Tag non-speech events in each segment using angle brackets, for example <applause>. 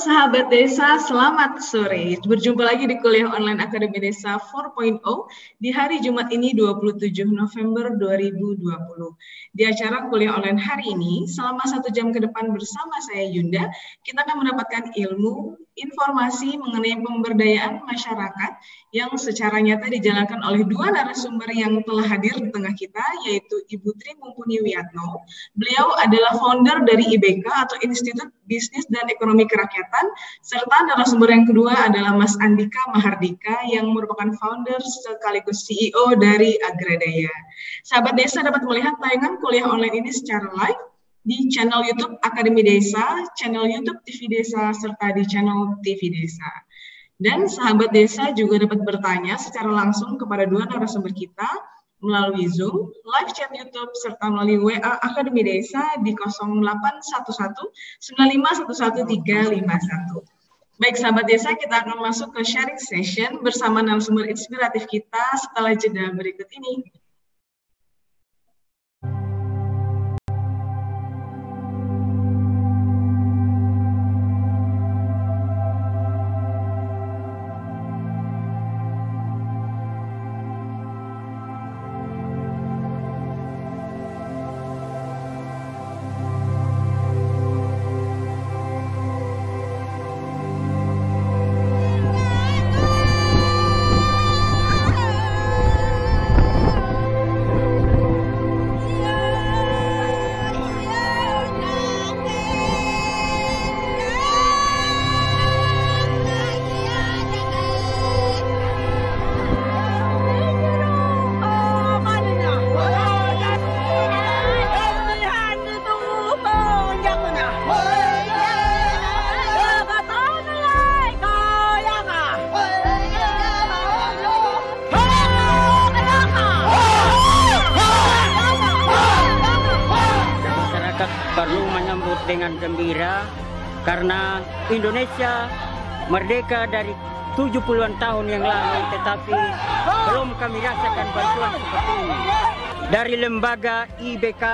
sahabat desa, selamat sore. Berjumpa lagi di kuliah online Akademi Desa 4.0 di hari Jumat ini 27 November 2020. Di acara kuliah online hari ini, selama satu jam ke depan bersama saya Yunda, kita akan mendapatkan ilmu informasi mengenai pemberdayaan masyarakat yang secara nyata dijalankan oleh dua narasumber yang telah hadir di tengah kita, yaitu Ibu Tri Mumpuni Wiyatno. Beliau adalah founder dari IBK atau Institut Bisnis dan Ekonomi Kerakyatan, serta narasumber yang kedua adalah Mas Andika Mahardika yang merupakan founder sekaligus CEO dari Agradaya. Sahabat desa dapat melihat tayangan kuliah online ini secara live di channel YouTube Akademi Desa, channel YouTube TV Desa, serta di channel TV Desa. Dan sahabat desa juga dapat bertanya secara langsung kepada dua narasumber kita melalui Zoom, live chat YouTube, serta melalui WA Akademi Desa di 0811 Baik sahabat desa, kita akan masuk ke sharing session bersama narasumber inspiratif kita setelah jeda berikut ini. Indonesia merdeka dari 70-an tahun yang lalu tetapi belum kami rasakan bantuan seperti ini dari lembaga IBK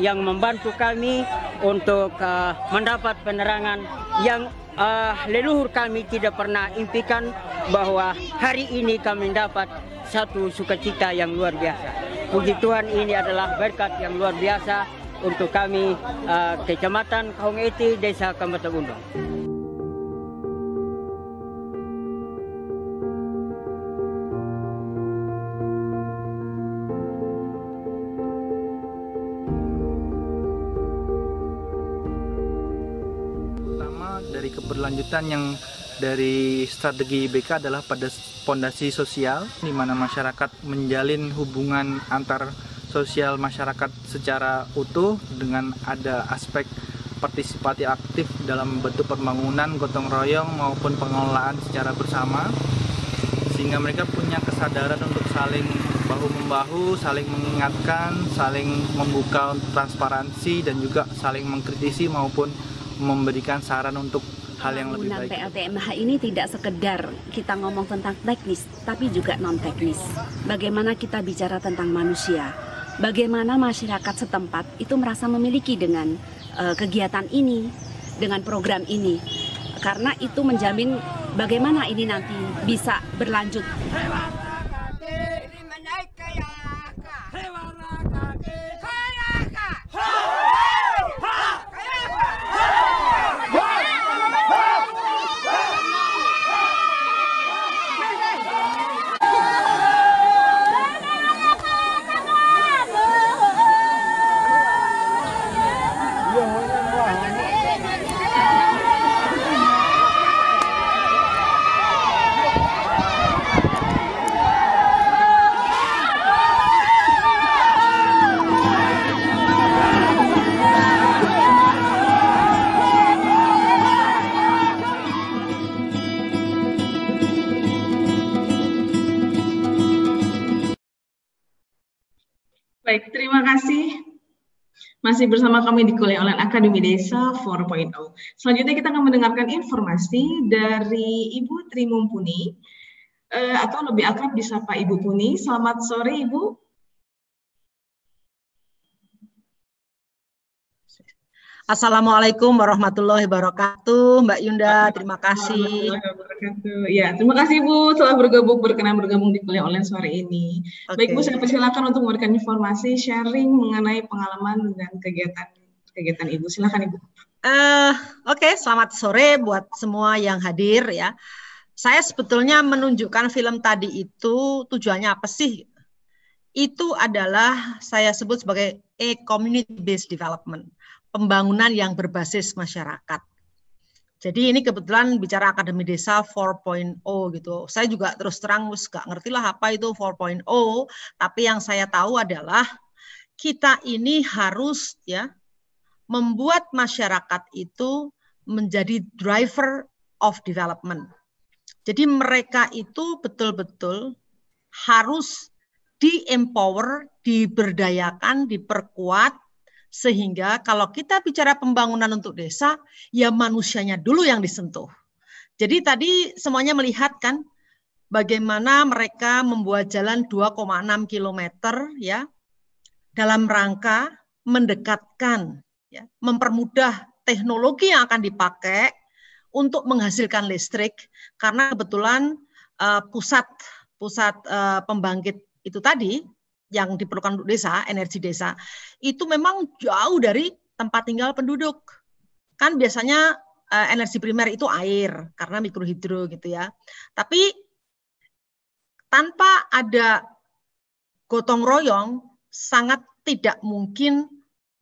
yang membantu kami untuk uh, mendapat penerangan yang uh, leluhur kami tidak pernah impikan bahwa hari ini kami dapat satu sukacita yang luar biasa. Puji Tuhan ini adalah berkat yang luar biasa untuk kami uh, Kecamatan Kaung Eti, Desa Kambata keberlanjutan yang dari strategi BK adalah pada fondasi sosial di mana masyarakat menjalin hubungan antar sosial masyarakat secara utuh dengan ada aspek partisipasi aktif dalam bentuk pembangunan gotong royong maupun pengelolaan secara bersama sehingga mereka punya kesadaran untuk saling bahu membahu, saling mengingatkan, saling membuka transparansi dan juga saling mengkritisi maupun memberikan saran untuk hal yang lebih baik. PLTMH ini tidak sekedar kita ngomong tentang teknis, tapi juga non teknis. Bagaimana kita bicara tentang manusia, bagaimana masyarakat setempat itu merasa memiliki dengan uh, kegiatan ini, dengan program ini, karena itu menjamin bagaimana ini nanti bisa berlanjut. Masih bersama kami di Kuliah Online Akademi Desa 4.0. Selanjutnya kita akan mendengarkan informasi dari Ibu Tri Mumpuni, eh, atau lebih akrab disapa Ibu Puni. Selamat sore Ibu. Assalamualaikum warahmatullahi wabarakatuh, Mbak Yunda. Terima kasih. Ya, terima kasih Bu telah bergabung berkenan bergabung di kuliah online sore ini. Okay. Baik Bu, saya persilakan untuk memberikan informasi sharing mengenai pengalaman dan kegiatan kegiatan Ibu. Silakan Ibu. Uh, Oke, okay. selamat sore buat semua yang hadir ya. Saya sebetulnya menunjukkan film tadi itu tujuannya apa sih? Itu adalah saya sebut sebagai e community based development pembangunan yang berbasis masyarakat. Jadi ini kebetulan bicara Akademi Desa 4.0 gitu. Saya juga terus terang harus gak ngerti lah apa itu 4.0, tapi yang saya tahu adalah kita ini harus ya membuat masyarakat itu menjadi driver of development. Jadi mereka itu betul-betul harus di empower, diberdayakan, diperkuat sehingga kalau kita bicara pembangunan untuk desa, ya manusianya dulu yang disentuh. Jadi tadi semuanya melihat kan bagaimana mereka membuat jalan 2,6 km ya dalam rangka mendekatkan ya, mempermudah teknologi yang akan dipakai untuk menghasilkan listrik karena kebetulan uh, pusat pusat uh, pembangkit itu tadi yang diperlukan untuk desa, energi desa, itu memang jauh dari tempat tinggal penduduk. Kan biasanya uh, energi primer itu air karena mikrohidro gitu ya. Tapi tanpa ada gotong royong sangat tidak mungkin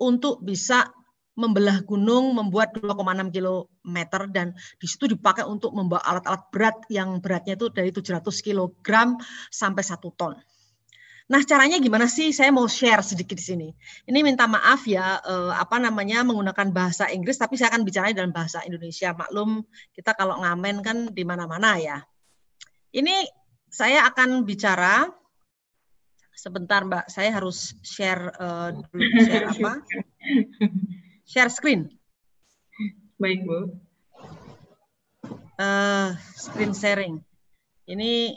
untuk bisa membelah gunung membuat 2,6 km dan di situ dipakai untuk membawa alat-alat berat yang beratnya itu dari 700 kg sampai 1 ton. Nah, caranya gimana sih? Saya mau share sedikit di sini. Ini minta maaf ya, eh, apa namanya menggunakan bahasa Inggris, tapi saya akan bicara dalam bahasa Indonesia. Maklum, kita kalau ngamen kan di mana-mana ya. Ini saya akan bicara sebentar, Mbak. Saya harus share eh, dulu, share apa? Share screen. Baik, Bu. Uh, screen sharing. Ini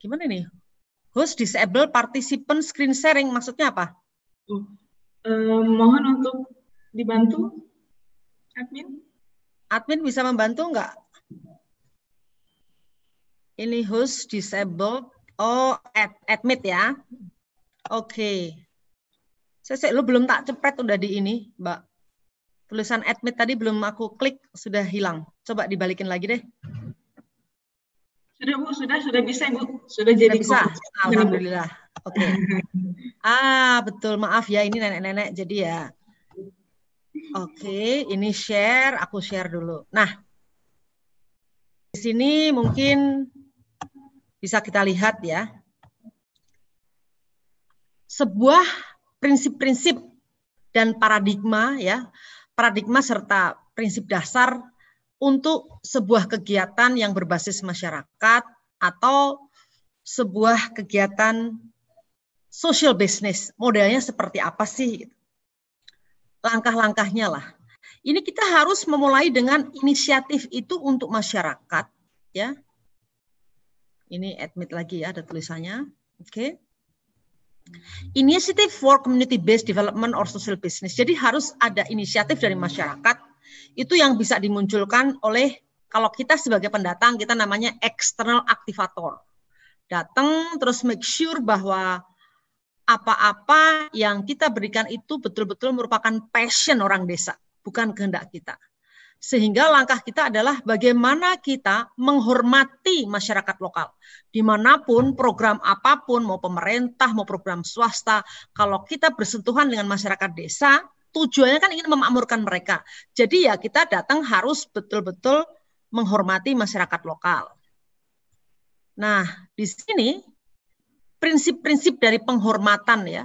gimana nih? host disable participant screen sharing maksudnya apa? Uh, mohon untuk dibantu admin. Admin bisa membantu enggak? Ini host disable oh ad, admit ya. Oke. Okay. Saya lu belum tak cepet udah di ini, Mbak. Tulisan admit tadi belum aku klik sudah hilang. Coba dibalikin lagi deh. Sudah Bu, sudah sudah bisa Bu, sudah jadi sudah bisa. Alhamdulillah. Oke. Okay. <laughs> ah, betul. Maaf ya ini nenek-nenek jadi ya. Oke, okay, ini share, aku share dulu. Nah, di sini mungkin bisa kita lihat ya. Sebuah prinsip-prinsip dan paradigma ya, paradigma serta prinsip dasar untuk sebuah kegiatan yang berbasis masyarakat atau sebuah kegiatan social business. Modelnya seperti apa sih? Langkah-langkahnya lah. Ini kita harus memulai dengan inisiatif itu untuk masyarakat, ya. Ini admit lagi ya, ada tulisannya. Oke. Okay. inisiatif for community-based development or social business. Jadi harus ada inisiatif dari masyarakat itu yang bisa dimunculkan oleh kalau kita sebagai pendatang kita namanya external activator Datang terus make sure bahwa apa-apa yang kita berikan itu betul-betul merupakan passion orang desa, bukan kehendak kita. Sehingga langkah kita adalah bagaimana kita menghormati masyarakat lokal. Dimanapun program apapun, mau pemerintah, mau program swasta, kalau kita bersentuhan dengan masyarakat desa, tujuannya kan ingin memakmurkan mereka. Jadi ya kita datang harus betul-betul menghormati masyarakat lokal. Nah, di sini prinsip-prinsip dari penghormatan ya.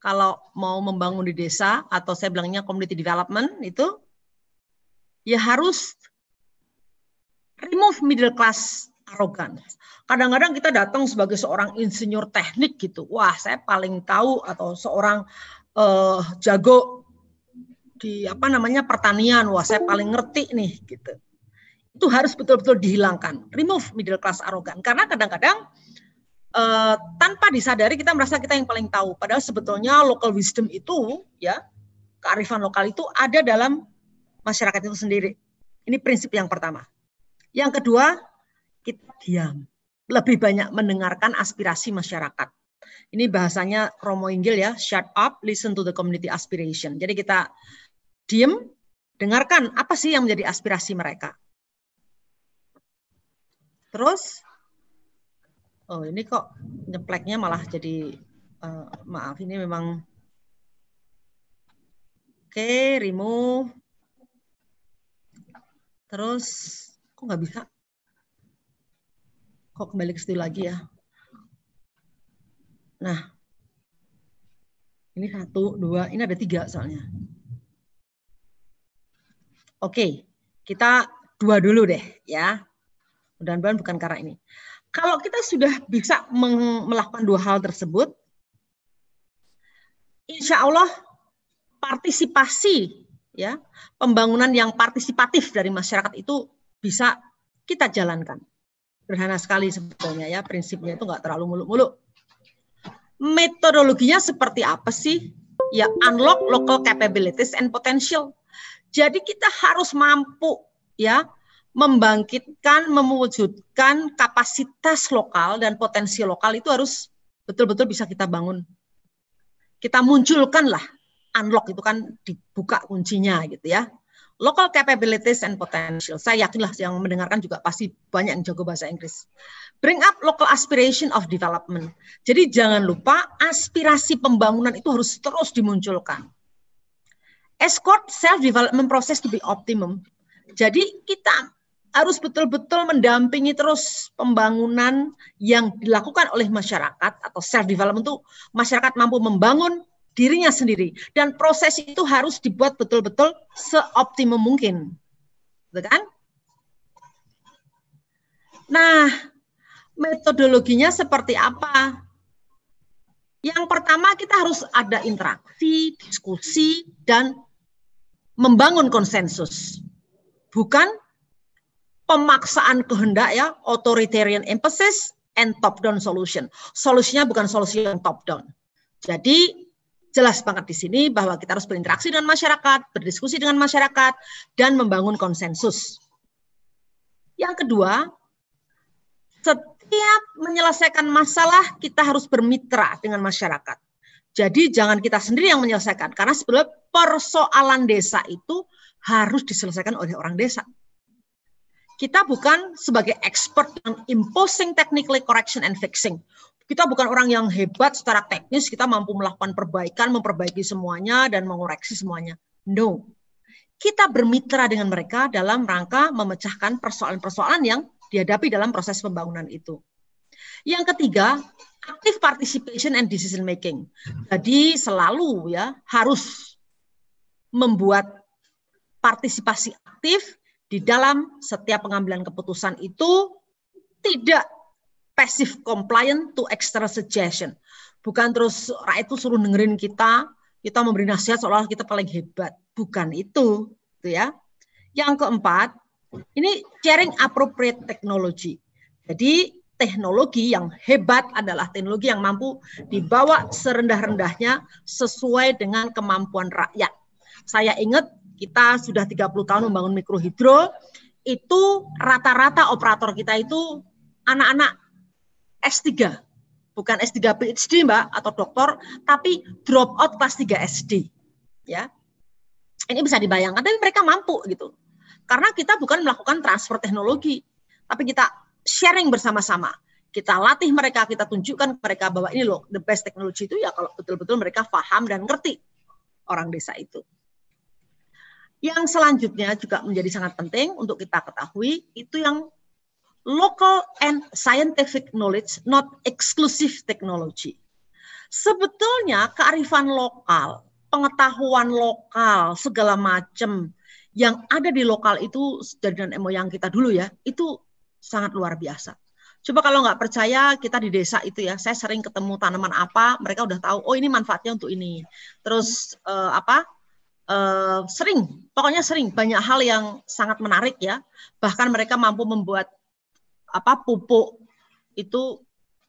Kalau mau membangun di desa atau saya bilangnya community development itu ya harus remove middle class arogan. Kadang-kadang kita datang sebagai seorang insinyur teknik gitu. Wah, saya paling tahu atau seorang uh, jago di apa namanya pertanian, wah saya paling ngerti nih gitu. Itu harus betul-betul dihilangkan, remove middle class arogan karena kadang-kadang uh, tanpa disadari kita merasa kita yang paling tahu. Padahal sebetulnya local wisdom itu ya kearifan lokal itu ada dalam masyarakat itu sendiri. Ini prinsip yang pertama. Yang kedua, kita diam. Lebih banyak mendengarkan aspirasi masyarakat. Ini bahasanya Romo Inggil ya, shut up, listen to the community aspiration. Jadi kita diem, dengarkan apa sih yang menjadi aspirasi mereka. Terus, oh ini kok nyepleknya malah jadi, uh, maaf ini memang, oke okay, remove, terus kok nggak bisa, kok kembali ke situ lagi ya. Nah, ini satu, dua, ini ada tiga soalnya. Oke, kita dua dulu deh ya. Mudah-mudahan bukan karena ini. Kalau kita sudah bisa melakukan dua hal tersebut, insya Allah partisipasi ya pembangunan yang partisipatif dari masyarakat itu bisa kita jalankan. Sederhana sekali sebetulnya ya prinsipnya itu nggak terlalu muluk-muluk. Metodologinya seperti apa sih? Ya unlock local capabilities and potential jadi kita harus mampu ya membangkitkan, mewujudkan kapasitas lokal dan potensi lokal itu harus betul-betul bisa kita bangun. Kita munculkanlah unlock itu kan dibuka kuncinya gitu ya. Local capabilities and potential. Saya yakinlah yang mendengarkan juga pasti banyak yang jago bahasa Inggris. Bring up local aspiration of development. Jadi jangan lupa aspirasi pembangunan itu harus terus dimunculkan escort self development process to be optimum. Jadi kita harus betul-betul mendampingi terus pembangunan yang dilakukan oleh masyarakat atau self development itu masyarakat mampu membangun dirinya sendiri dan proses itu harus dibuat betul-betul seoptimum mungkin. Betul kan? Nah, metodologinya seperti apa? Yang pertama kita harus ada interaksi, diskusi, dan membangun konsensus, bukan pemaksaan kehendak ya, authoritarian emphasis and top-down solution. Solusinya bukan solusi yang top-down. Jadi jelas banget di sini bahwa kita harus berinteraksi dengan masyarakat, berdiskusi dengan masyarakat, dan membangun konsensus. Yang kedua, setiap menyelesaikan masalah kita harus bermitra dengan masyarakat. Jadi jangan kita sendiri yang menyelesaikan karena sebenarnya persoalan desa itu harus diselesaikan oleh orang desa. Kita bukan sebagai expert yang imposing technically correction and fixing. Kita bukan orang yang hebat secara teknis, kita mampu melakukan perbaikan, memperbaiki semuanya dan mengoreksi semuanya. No. Kita bermitra dengan mereka dalam rangka memecahkan persoalan-persoalan yang dihadapi dalam proses pembangunan itu. Yang ketiga, active participation and decision making. Jadi selalu ya harus membuat partisipasi aktif di dalam setiap pengambilan keputusan itu tidak passive compliant to extra suggestion. Bukan terus rakyat itu suruh dengerin kita, kita memberi nasihat seolah kita paling hebat. Bukan itu, gitu ya. Yang keempat, ini sharing appropriate technology. Jadi teknologi yang hebat adalah teknologi yang mampu dibawa serendah-rendahnya sesuai dengan kemampuan rakyat. Saya ingat kita sudah 30 tahun membangun mikrohidro, itu rata-rata operator kita itu anak-anak S3, bukan S3 PhD Mbak atau doktor, tapi drop out kelas 3 SD. Ya. Ini bisa dibayangkan tapi mereka mampu gitu. Karena kita bukan melakukan transfer teknologi, tapi kita sharing bersama-sama. Kita latih mereka, kita tunjukkan mereka bahwa ini loh the best technology itu ya kalau betul-betul mereka paham dan ngerti orang desa itu. Yang selanjutnya juga menjadi sangat penting untuk kita ketahui itu yang local and scientific knowledge, not exclusive technology. Sebetulnya kearifan lokal, pengetahuan lokal, segala macam yang ada di lokal itu dari dan moyang kita dulu ya, itu sangat luar biasa. Coba kalau nggak percaya kita di desa itu ya, saya sering ketemu tanaman apa, mereka udah tahu, oh ini manfaatnya untuk ini. Terus uh, apa? Eh, sering, pokoknya sering banyak hal yang sangat menarik ya. Bahkan mereka mampu membuat apa pupuk itu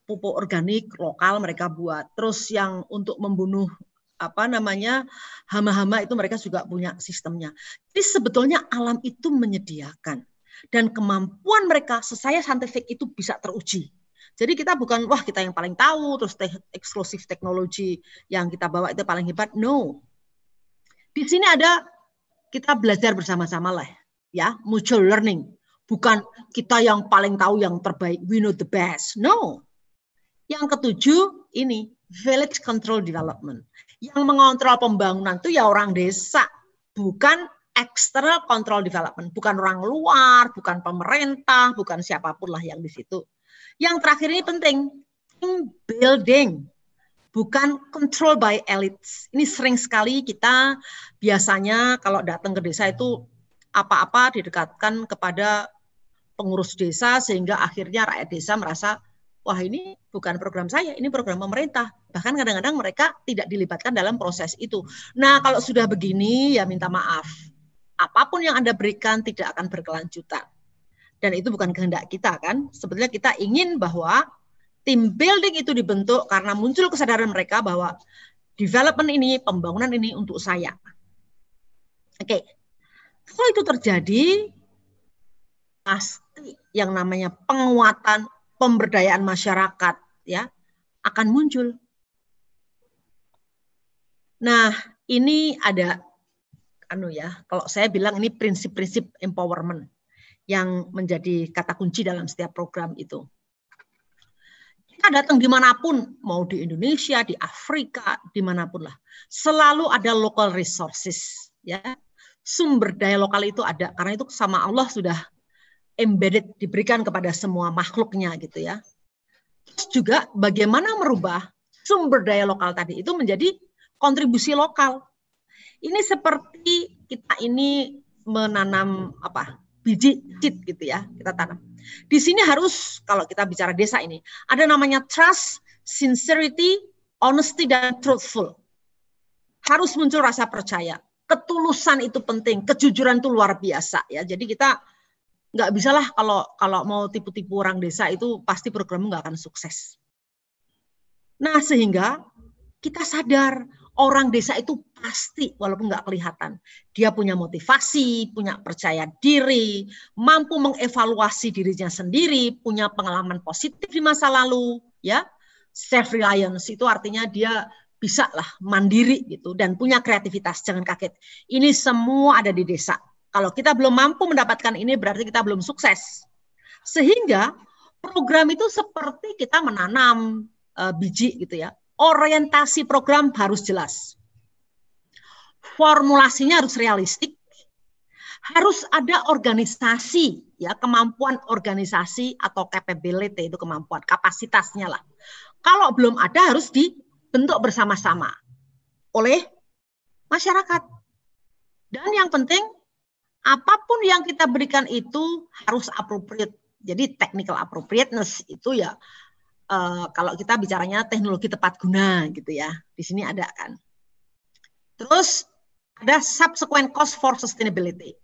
pupuk organik lokal mereka buat. Terus yang untuk membunuh apa namanya hama-hama itu mereka juga punya sistemnya. Jadi sebetulnya alam itu menyediakan dan kemampuan mereka sesaya saintifik itu bisa teruji. Jadi kita bukan wah kita yang paling tahu terus te eksklusif teknologi yang kita bawa itu paling hebat. No. Di sini ada kita belajar bersama-sama lah ya, mutual learning. Bukan kita yang paling tahu yang terbaik, we know the best. No. Yang ketujuh ini village control development. Yang mengontrol pembangunan itu ya orang desa, bukan external control development, bukan orang luar, bukan pemerintah, bukan siapapun lah yang di situ. Yang terakhir ini penting, building, bukan control by elites. Ini sering sekali kita biasanya kalau datang ke desa itu apa-apa didekatkan kepada pengurus desa sehingga akhirnya rakyat desa merasa wah ini bukan program saya, ini program pemerintah. Bahkan kadang-kadang mereka tidak dilibatkan dalam proses itu. Nah, kalau sudah begini ya minta maaf apapun yang Anda berikan tidak akan berkelanjutan. Dan itu bukan kehendak kita kan. Sebetulnya kita ingin bahwa tim building itu dibentuk karena muncul kesadaran mereka bahwa development ini, pembangunan ini untuk saya. Oke. Okay. Kalau itu terjadi pasti yang namanya penguatan pemberdayaan masyarakat ya akan muncul. Nah, ini ada anu ya, kalau saya bilang ini prinsip-prinsip empowerment yang menjadi kata kunci dalam setiap program itu. Kita datang dimanapun, mau di Indonesia, di Afrika, dimanapun lah, selalu ada local resources, ya sumber daya lokal itu ada karena itu sama Allah sudah embedded diberikan kepada semua makhluknya gitu ya. Terus juga bagaimana merubah sumber daya lokal tadi itu menjadi kontribusi lokal. Ini seperti kita ini menanam apa? biji cit gitu ya, kita tanam. Di sini harus kalau kita bicara desa ini, ada namanya trust, sincerity, honesty dan truthful. Harus muncul rasa percaya. Ketulusan itu penting, kejujuran itu luar biasa ya. Jadi kita nggak bisalah kalau kalau mau tipu-tipu orang desa itu pasti programmu nggak akan sukses. Nah sehingga kita sadar orang desa itu pasti walaupun nggak kelihatan dia punya motivasi, punya percaya diri, mampu mengevaluasi dirinya sendiri, punya pengalaman positif di masa lalu, ya. Self reliance itu artinya dia bisa lah mandiri gitu dan punya kreativitas. Jangan kaget. Ini semua ada di desa. Kalau kita belum mampu mendapatkan ini berarti kita belum sukses. Sehingga program itu seperti kita menanam uh, biji gitu ya orientasi program harus jelas. Formulasinya harus realistik. Harus ada organisasi, ya kemampuan organisasi atau capability itu kemampuan kapasitasnya lah. Kalau belum ada harus dibentuk bersama-sama oleh masyarakat. Dan yang penting apapun yang kita berikan itu harus appropriate. Jadi technical appropriateness itu ya Eh, kalau kita bicaranya teknologi tepat guna gitu ya. Di sini ada kan. Terus ada subsequent cost for sustainability.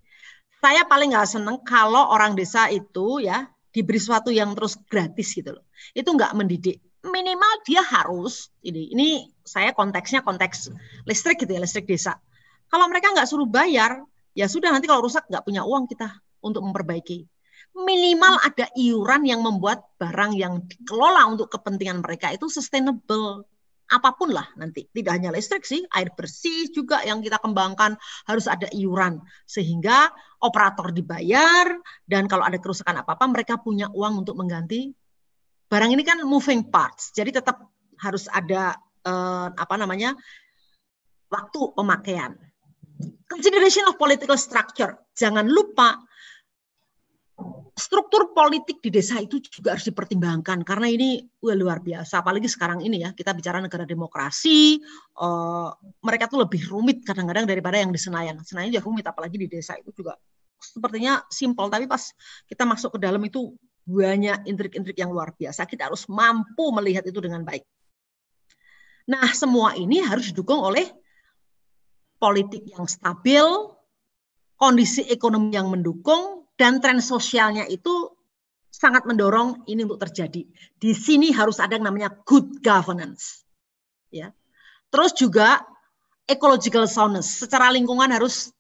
Saya paling nggak seneng kalau orang desa itu ya diberi sesuatu yang terus gratis gitu loh. Itu nggak mendidik. Minimal dia harus ini ini saya konteksnya konteks listrik gitu ya listrik desa. Kalau mereka nggak suruh bayar, ya sudah nanti kalau rusak nggak punya uang kita untuk memperbaiki minimal ada iuran yang membuat barang yang dikelola untuk kepentingan mereka itu sustainable apapun lah nanti. Tidak hanya listrik sih, air bersih juga yang kita kembangkan harus ada iuran sehingga operator dibayar dan kalau ada kerusakan apa-apa mereka punya uang untuk mengganti. Barang ini kan moving parts. Jadi tetap harus ada eh, apa namanya? waktu pemakaian. Consideration of political structure. Jangan lupa struktur politik di desa itu juga harus dipertimbangkan karena ini luar biasa apalagi sekarang ini ya kita bicara negara demokrasi uh, mereka tuh lebih rumit kadang-kadang daripada yang di Senayan Senayan juga rumit apalagi di desa itu juga sepertinya simpel tapi pas kita masuk ke dalam itu banyak intrik-intrik yang luar biasa kita harus mampu melihat itu dengan baik nah semua ini harus didukung oleh politik yang stabil kondisi ekonomi yang mendukung dan tren sosialnya itu sangat mendorong ini untuk terjadi. Di sini harus ada yang namanya good governance. Ya. Terus juga ecological soundness, secara lingkungan harus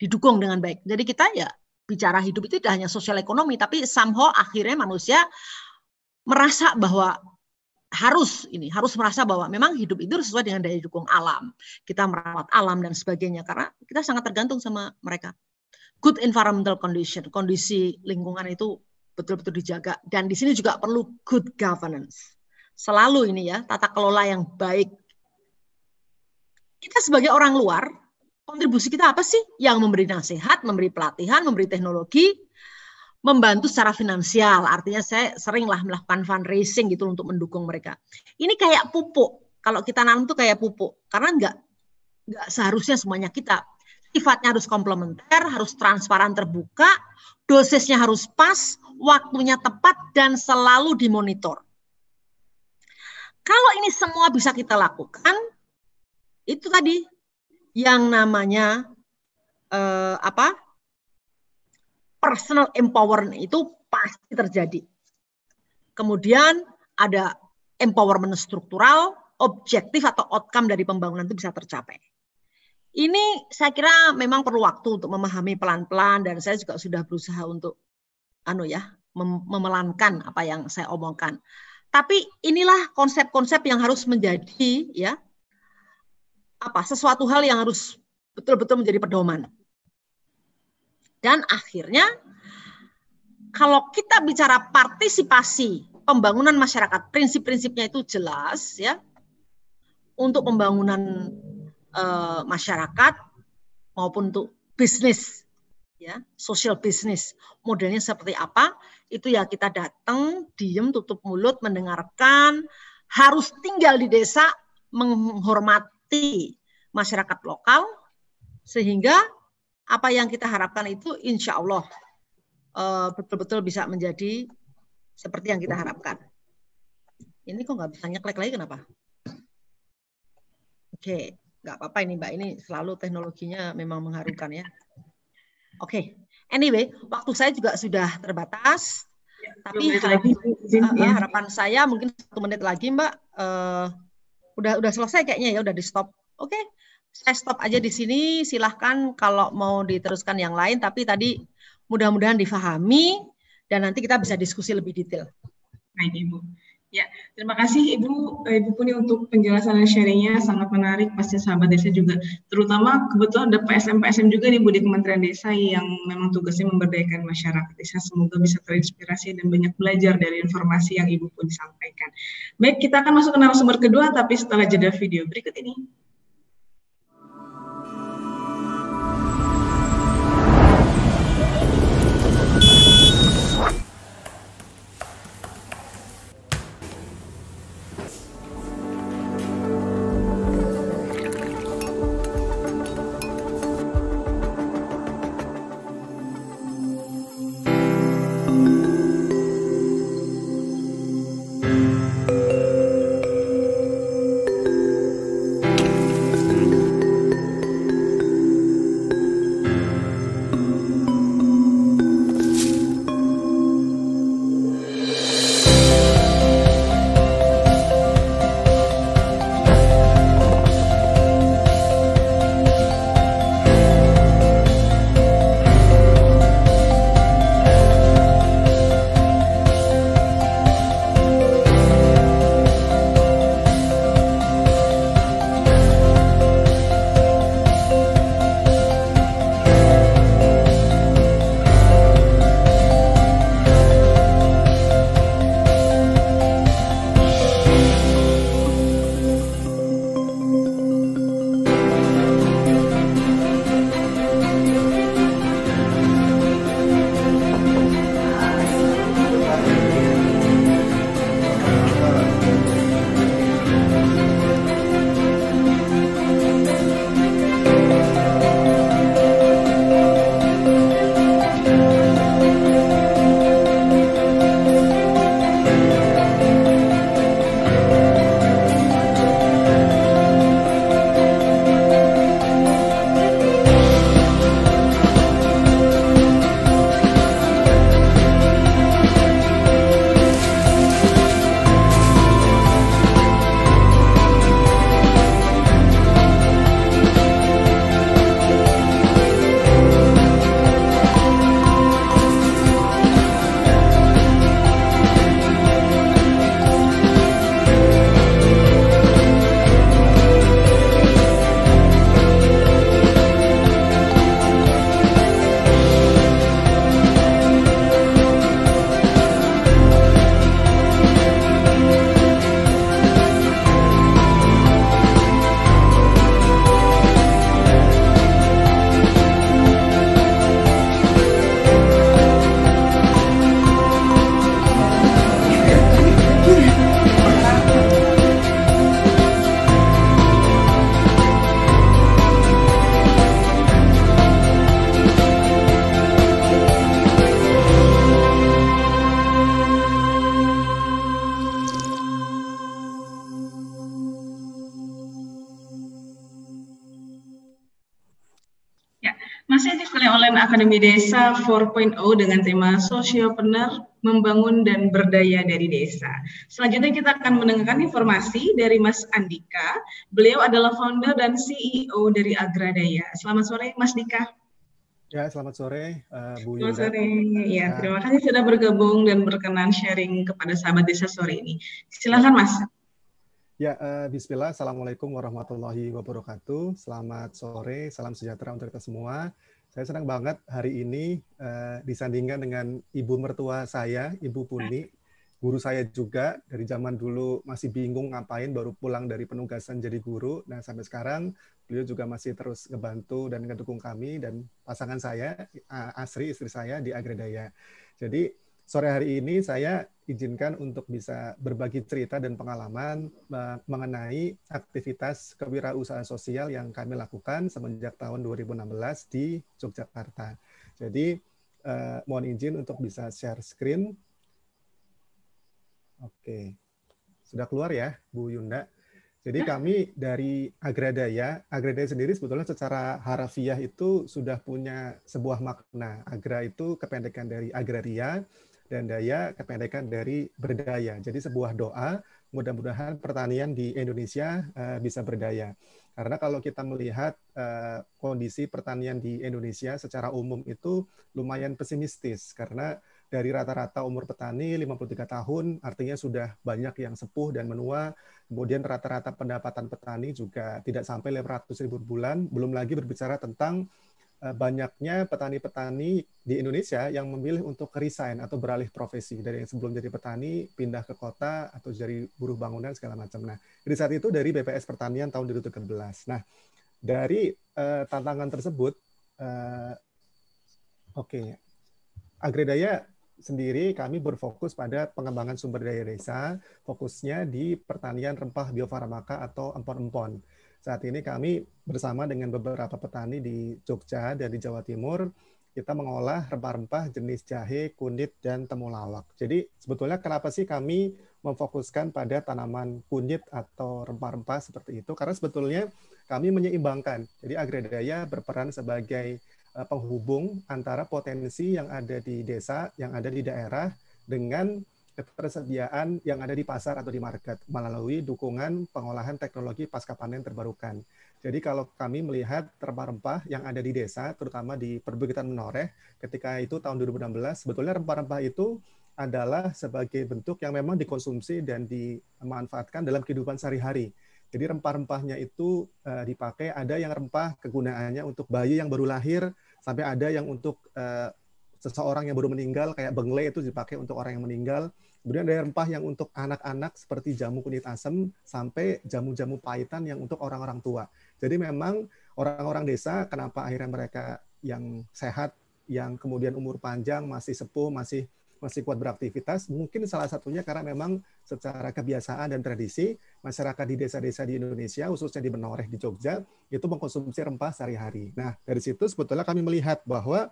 didukung dengan baik. Jadi kita ya bicara hidup itu tidak hanya sosial ekonomi, tapi somehow akhirnya manusia merasa bahwa harus ini harus merasa bahwa memang hidup itu sesuai dengan daya dukung alam. Kita merawat alam dan sebagainya karena kita sangat tergantung sama mereka good environmental condition, kondisi lingkungan itu betul-betul dijaga. Dan di sini juga perlu good governance. Selalu ini ya, tata kelola yang baik. Kita sebagai orang luar, kontribusi kita apa sih? Yang memberi nasihat, memberi pelatihan, memberi teknologi, membantu secara finansial. Artinya saya seringlah melakukan fundraising gitu untuk mendukung mereka. Ini kayak pupuk. Kalau kita nanam tuh kayak pupuk. Karena nggak nggak seharusnya semuanya kita sifatnya harus komplementer, harus transparan terbuka, dosisnya harus pas, waktunya tepat, dan selalu dimonitor. Kalau ini semua bisa kita lakukan, itu tadi yang namanya eh, apa personal empowerment itu pasti terjadi. Kemudian ada empowerment struktural, objektif atau outcome dari pembangunan itu bisa tercapai. Ini saya kira memang perlu waktu untuk memahami pelan-pelan dan saya juga sudah berusaha untuk anu ya memelankan apa yang saya omongkan. Tapi inilah konsep-konsep yang harus menjadi ya apa sesuatu hal yang harus betul-betul menjadi pedoman. Dan akhirnya kalau kita bicara partisipasi pembangunan masyarakat, prinsip-prinsipnya itu jelas ya. Untuk pembangunan uh, masyarakat maupun untuk bisnis ya social bisnis modelnya seperti apa itu ya kita datang diem tutup mulut mendengarkan harus tinggal di desa menghormati masyarakat lokal sehingga apa yang kita harapkan itu insya Allah eh, betul-betul uh, bisa menjadi seperti yang kita harapkan ini kok nggak bisa nyeklek lagi kenapa oke okay nggak apa-apa ini Mbak, ini selalu teknologinya memang mengharukan ya. Oke, okay. anyway, waktu saya juga sudah terbatas, ya, tapi lagi, uh, harapan saya mungkin satu menit lagi Mbak, uh, udah udah selesai kayaknya ya, udah di stop. Oke, okay. saya stop aja di sini. Silahkan kalau mau diteruskan yang lain, tapi tadi mudah-mudahan difahami dan nanti kita bisa diskusi lebih detail. Baik Ibu. Ya, terima kasih Ibu eh, Ibu Puni untuk penjelasan dan sharingnya sangat menarik pasti sahabat desa juga. Terutama kebetulan ada PSM PSM juga nih Bu di Kementerian Desa yang memang tugasnya memberdayakan masyarakat desa. Semoga bisa terinspirasi dan banyak belajar dari informasi yang Ibu Puni sampaikan. Baik, kita akan masuk ke narasumber kedua tapi setelah jeda video berikut ini. Akademi Desa 4.0 dengan tema Sosiopreneur Membangun dan Berdaya dari Desa. Selanjutnya kita akan mendengarkan informasi dari Mas Andika. Beliau adalah founder dan CEO dari Agradaya. Selamat sore Mas Dika. Ya, selamat sore uh, Bu Selamat sore. Ya, terima kasih sudah bergabung dan berkenan sharing kepada sahabat desa sore ini. Silakan Mas. Ya, uh, bismillah. Assalamualaikum warahmatullahi wabarakatuh. Selamat sore, salam sejahtera untuk kita semua. Saya senang banget hari ini uh, disandingkan dengan ibu mertua saya, Ibu Puni, guru saya juga dari zaman dulu masih bingung ngapain baru pulang dari penugasan jadi guru. Nah, sampai sekarang beliau juga masih terus ngebantu dan ngedukung kami dan pasangan saya Asri istri saya di Agredaya. Jadi sore hari ini saya izinkan untuk bisa berbagi cerita dan pengalaman mengenai aktivitas kewirausahaan sosial yang kami lakukan semenjak tahun 2016 di Yogyakarta. Jadi eh, mohon izin untuk bisa share screen. Oke. Sudah keluar ya, Bu Yunda. Jadi ya. kami dari Agradaya, Agradaya sendiri sebetulnya secara harafiah itu sudah punya sebuah makna. Agra itu kependekan dari agraria, dan daya kependekan dari berdaya. Jadi sebuah doa mudah-mudahan pertanian di Indonesia eh, bisa berdaya. Karena kalau kita melihat eh, kondisi pertanian di Indonesia secara umum itu lumayan pesimistis karena dari rata-rata umur petani 53 tahun artinya sudah banyak yang sepuh dan menua. Kemudian rata-rata pendapatan petani juga tidak sampai 500 ribu bulan, belum lagi berbicara tentang Eh, banyaknya petani-petani di Indonesia yang memilih untuk resign atau beralih profesi dari yang sebelum jadi petani pindah ke kota atau jadi buruh bangunan segala macam. Nah, di saat itu dari BPS Pertanian tahun 2013. Nah, dari uh, tantangan tersebut uh, oke okay. Agredaya sendiri kami berfokus pada pengembangan sumber daya desa, fokusnya di pertanian rempah biofarmaka atau empon-empon. Saat ini kami bersama dengan beberapa petani di Jogja dan di Jawa Timur kita mengolah rempah-rempah jenis jahe, kunyit, dan temulawak. Jadi sebetulnya kenapa sih kami memfokuskan pada tanaman kunyit atau rempah-rempah seperti itu? Karena sebetulnya kami menyeimbangkan. Jadi Agredaya berperan sebagai eh, penghubung antara potensi yang ada di desa, yang ada di daerah, dengan ketersediaan yang ada di pasar atau di market melalui dukungan pengolahan teknologi pasca panen terbarukan. Jadi kalau kami melihat rempah-rempah yang ada di desa, terutama di perbukitan menoreh, ketika itu tahun 2016, sebetulnya rempah-rempah itu adalah sebagai bentuk yang memang dikonsumsi dan dimanfaatkan dalam kehidupan sehari-hari. Jadi rempah-rempahnya itu eh, dipakai, ada yang rempah kegunaannya untuk bayi yang baru lahir, sampai ada yang untuk eh, seseorang yang baru meninggal kayak bengle itu dipakai untuk orang yang meninggal. Kemudian ada rempah yang untuk anak-anak seperti jamu kunyit asem sampai jamu-jamu pahitan yang untuk orang-orang tua. Jadi memang orang-orang desa kenapa akhirnya mereka yang sehat, yang kemudian umur panjang, masih sepuh, masih masih kuat beraktivitas, mungkin salah satunya karena memang secara kebiasaan dan tradisi masyarakat di desa-desa di Indonesia, khususnya di Menoreh di Jogja, itu mengkonsumsi rempah sehari-hari. Nah, dari situ sebetulnya kami melihat bahwa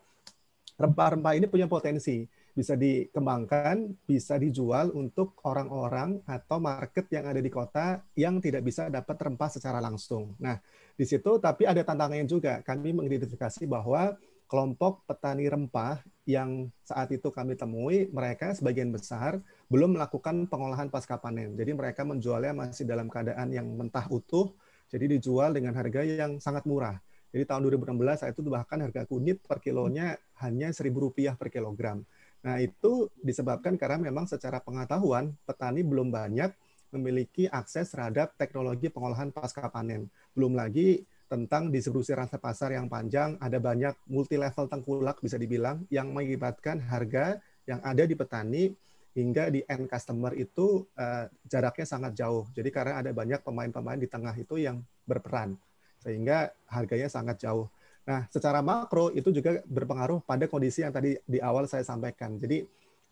rempah-rempah ini punya potensi bisa dikembangkan, bisa dijual untuk orang-orang atau market yang ada di kota yang tidak bisa dapat rempah secara langsung. Nah, di situ tapi ada tantangannya juga. Kami mengidentifikasi bahwa kelompok petani rempah yang saat itu kami temui, mereka sebagian besar belum melakukan pengolahan pasca panen. Jadi mereka menjualnya masih dalam keadaan yang mentah utuh, jadi dijual dengan harga yang sangat murah jadi tahun 2016 saat itu bahkan harga kunyit per kilonya hanya rp rupiah per kilogram. Nah, itu disebabkan karena memang secara pengetahuan petani belum banyak memiliki akses terhadap teknologi pengolahan pasca panen. Belum lagi tentang distribusi rantai pasar yang panjang, ada banyak multi level tengkulak bisa dibilang yang mengakibatkan harga yang ada di petani hingga di end customer itu uh, jaraknya sangat jauh. Jadi karena ada banyak pemain-pemain di tengah itu yang berperan sehingga harganya sangat jauh. Nah, secara makro itu juga berpengaruh pada kondisi yang tadi di awal saya sampaikan. Jadi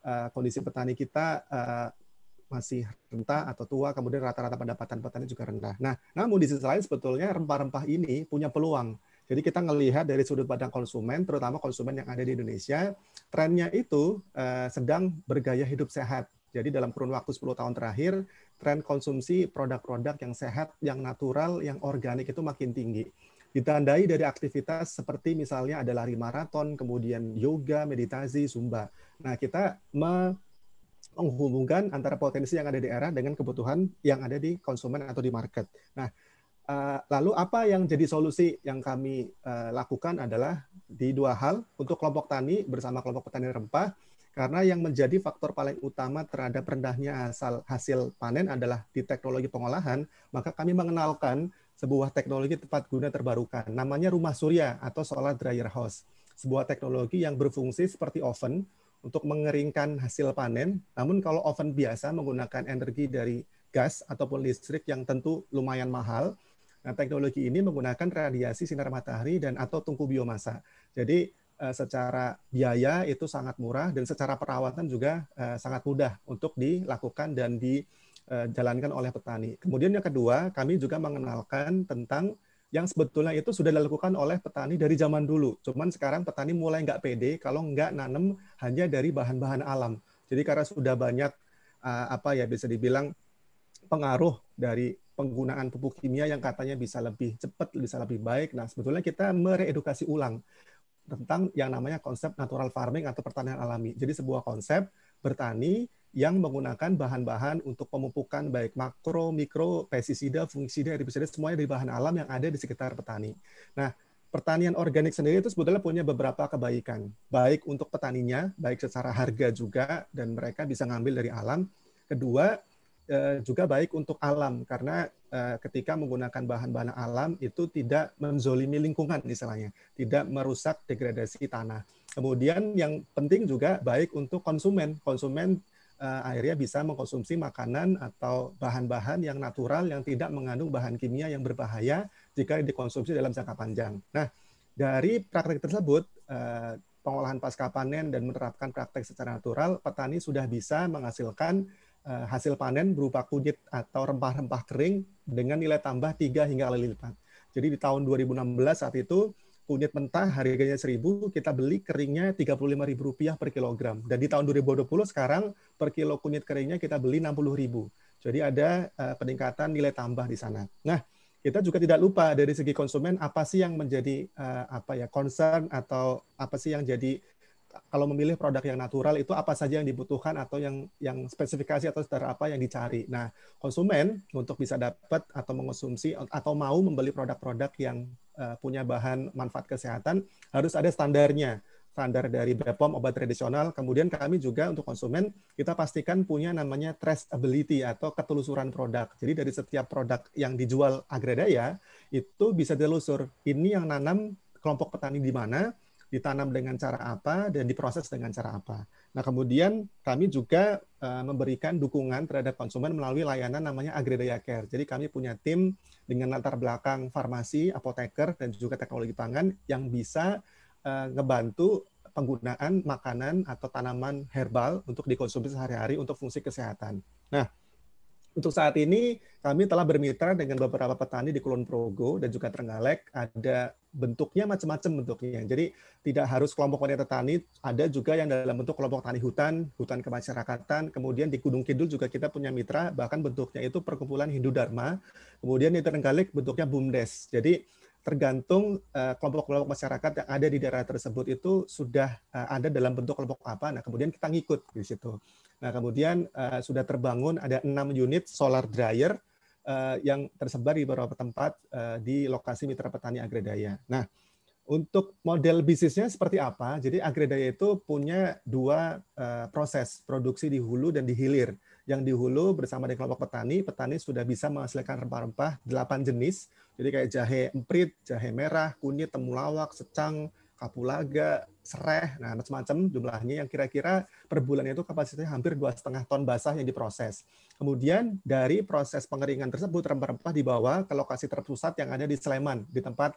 eh, kondisi petani kita eh, masih rentah atau tua, kemudian rata-rata pendapatan petani juga rendah. Nah, namun di sisi lain sebetulnya rempah-rempah ini punya peluang. Jadi kita melihat dari sudut pandang konsumen, terutama konsumen yang ada di Indonesia, trennya itu eh, sedang bergaya hidup sehat. Jadi dalam kurun waktu 10 tahun terakhir, tren konsumsi produk-produk yang sehat, yang natural, yang organik itu makin tinggi. Ditandai dari aktivitas seperti misalnya ada lari maraton, kemudian yoga, meditasi, zumba. Nah, kita menghubungkan antara potensi yang ada di daerah dengan kebutuhan yang ada di konsumen atau di market. Nah, eh, lalu apa yang jadi solusi yang kami eh, lakukan adalah di dua hal untuk kelompok tani bersama kelompok petani rempah karena yang menjadi faktor paling utama terhadap rendahnya asal hasil panen adalah di teknologi pengolahan, maka kami mengenalkan sebuah teknologi tepat guna terbarukan. Namanya rumah surya atau solar dryer house. Sebuah teknologi yang berfungsi seperti oven untuk mengeringkan hasil panen. Namun kalau oven biasa menggunakan energi dari gas ataupun listrik yang tentu lumayan mahal, Nah, teknologi ini menggunakan radiasi sinar matahari dan atau tungku biomasa. Jadi Eh, secara biaya itu sangat murah dan secara perawatan juga eh, sangat mudah untuk dilakukan dan dijalankan eh, oleh petani. Kemudian yang kedua, kami juga mengenalkan tentang yang sebetulnya itu sudah dilakukan oleh petani dari zaman dulu. Cuman sekarang petani mulai nggak pede kalau nggak nanam hanya dari bahan-bahan alam. Jadi karena sudah banyak apa ya bisa dibilang pengaruh dari penggunaan pupuk kimia yang katanya bisa lebih cepat, bisa lebih baik. Nah, sebetulnya kita mereedukasi ulang tentang yang namanya konsep natural farming atau pertanian alami. Jadi sebuah konsep bertani yang menggunakan bahan-bahan untuk pemupukan baik makro, mikro, pestisida, fungisida, herbisida semuanya dari bahan alam yang ada di sekitar petani. Nah, pertanian organik sendiri itu sebetulnya punya beberapa kebaikan, baik untuk petaninya, baik secara harga juga dan mereka bisa ngambil dari alam. Kedua, eh, juga baik untuk alam karena Eh, ketika menggunakan bahan-bahan alam itu tidak menzolimi lingkungan misalnya tidak merusak degradasi tanah. Kemudian yang penting juga baik untuk konsumen. Konsumen eh, akhirnya bisa mengkonsumsi makanan atau bahan-bahan yang natural yang tidak mengandung bahan kimia yang berbahaya jika dikonsumsi dalam jangka panjang. Nah, dari praktek tersebut eh, pengolahan pasca panen dan menerapkan praktek secara natural, petani sudah bisa menghasilkan Eh, hasil panen berupa kunyit atau rempah-rempah kering dengan nilai tambah 3 hingga kali lipat. Jadi di tahun 2016 saat itu kunyit mentah harganya 1000, kita beli keringnya Rp35.000 per kilogram. Dan di tahun 2020 sekarang per kilo kunyit keringnya kita beli 60.000. Jadi ada eh, peningkatan nilai tambah di sana. Nah, kita juga tidak lupa dari segi konsumen apa sih yang menjadi eh, apa ya concern atau apa sih yang jadi kalau memilih produk yang natural itu apa saja yang dibutuhkan atau yang yang spesifikasi atau standar apa yang dicari. Nah, konsumen untuk bisa dapat atau mengonsumsi atau mau membeli produk-produk yang uh, punya bahan manfaat kesehatan harus ada standarnya. Standar dari BPOM obat tradisional. Kemudian kami juga untuk konsumen kita pastikan punya namanya traceability atau ketelusuran produk. Jadi dari setiap produk yang dijual agredaya itu bisa dilusur ini yang nanam kelompok petani di mana, ditanam dengan cara apa dan diproses dengan cara apa. Nah, kemudian kami juga uh, memberikan dukungan terhadap konsumen melalui layanan namanya Agridaya Care. Jadi kami punya tim dengan latar belakang farmasi, apoteker, dan juga teknologi pangan yang bisa uh, ngebantu penggunaan makanan atau tanaman herbal untuk dikonsumsi sehari-hari untuk fungsi kesehatan. Nah, untuk saat ini kami telah bermitra dengan beberapa petani di Kulon Progo dan juga Trenggalek. Ada bentuknya macam-macam bentuknya. Jadi tidak harus kelompok wanita tani, ada juga yang dalam bentuk kelompok tani hutan, hutan kemasyarakatan. Kemudian di Gunung Kidul juga kita punya mitra, bahkan bentuknya itu perkumpulan Hindu Dharma. Kemudian di Trenggalek bentuknya BUMDes. Jadi tergantung eh, kelompok-kelompok masyarakat yang ada di daerah tersebut itu sudah eh, ada dalam bentuk kelompok apa. Nah, kemudian kita ngikut di situ. Nah, kemudian uh, sudah terbangun ada enam unit solar dryer uh, yang tersebar di beberapa tempat uh, di lokasi mitra petani Agredaya. Nah, untuk model bisnisnya seperti apa? Jadi Agredaya itu punya dua uh, proses produksi di hulu dan di hilir. Yang di hulu bersama dengan kelompok petani, petani sudah bisa menghasilkan rempah-rempah delapan jenis. Jadi kayak jahe emprit, jahe merah, kunyit, temulawak, secang, kapulaga, sereh, nah macam-macam jumlahnya yang kira-kira per bulannya itu kapasitasnya hampir dua setengah ton basah yang diproses. Kemudian dari proses pengeringan tersebut rempah-rempah dibawa ke lokasi terpusat yang ada di Sleman di tempat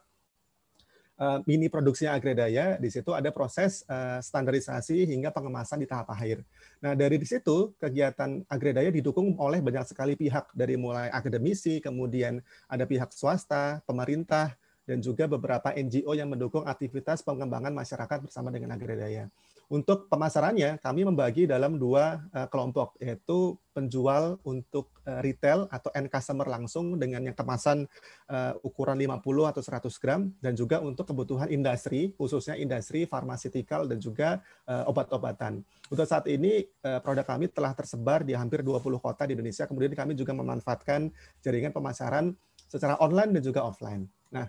eh, mini produksinya Agredaya. Di situ ada proses eh, standarisasi hingga pengemasan di tahap akhir. Nah dari situ kegiatan Agredaya didukung oleh banyak sekali pihak dari mulai akademisi, kemudian ada pihak swasta, pemerintah, dan juga beberapa NGO yang mendukung aktivitas pengembangan masyarakat bersama dengan agredaya. Untuk pemasarannya, kami membagi dalam dua eh, kelompok, yaitu penjual untuk eh, retail atau end customer langsung dengan yang kemasan eh, ukuran 50 atau 100 gram, dan juga untuk kebutuhan industri, khususnya industri farmasitikal dan juga obat-obatan. Untuk saat ini, produk kami telah tersebar di hampir 20 kota di Indonesia, kemudian kami juga memanfaatkan jaringan pemasaran secara online dan juga offline. Nah,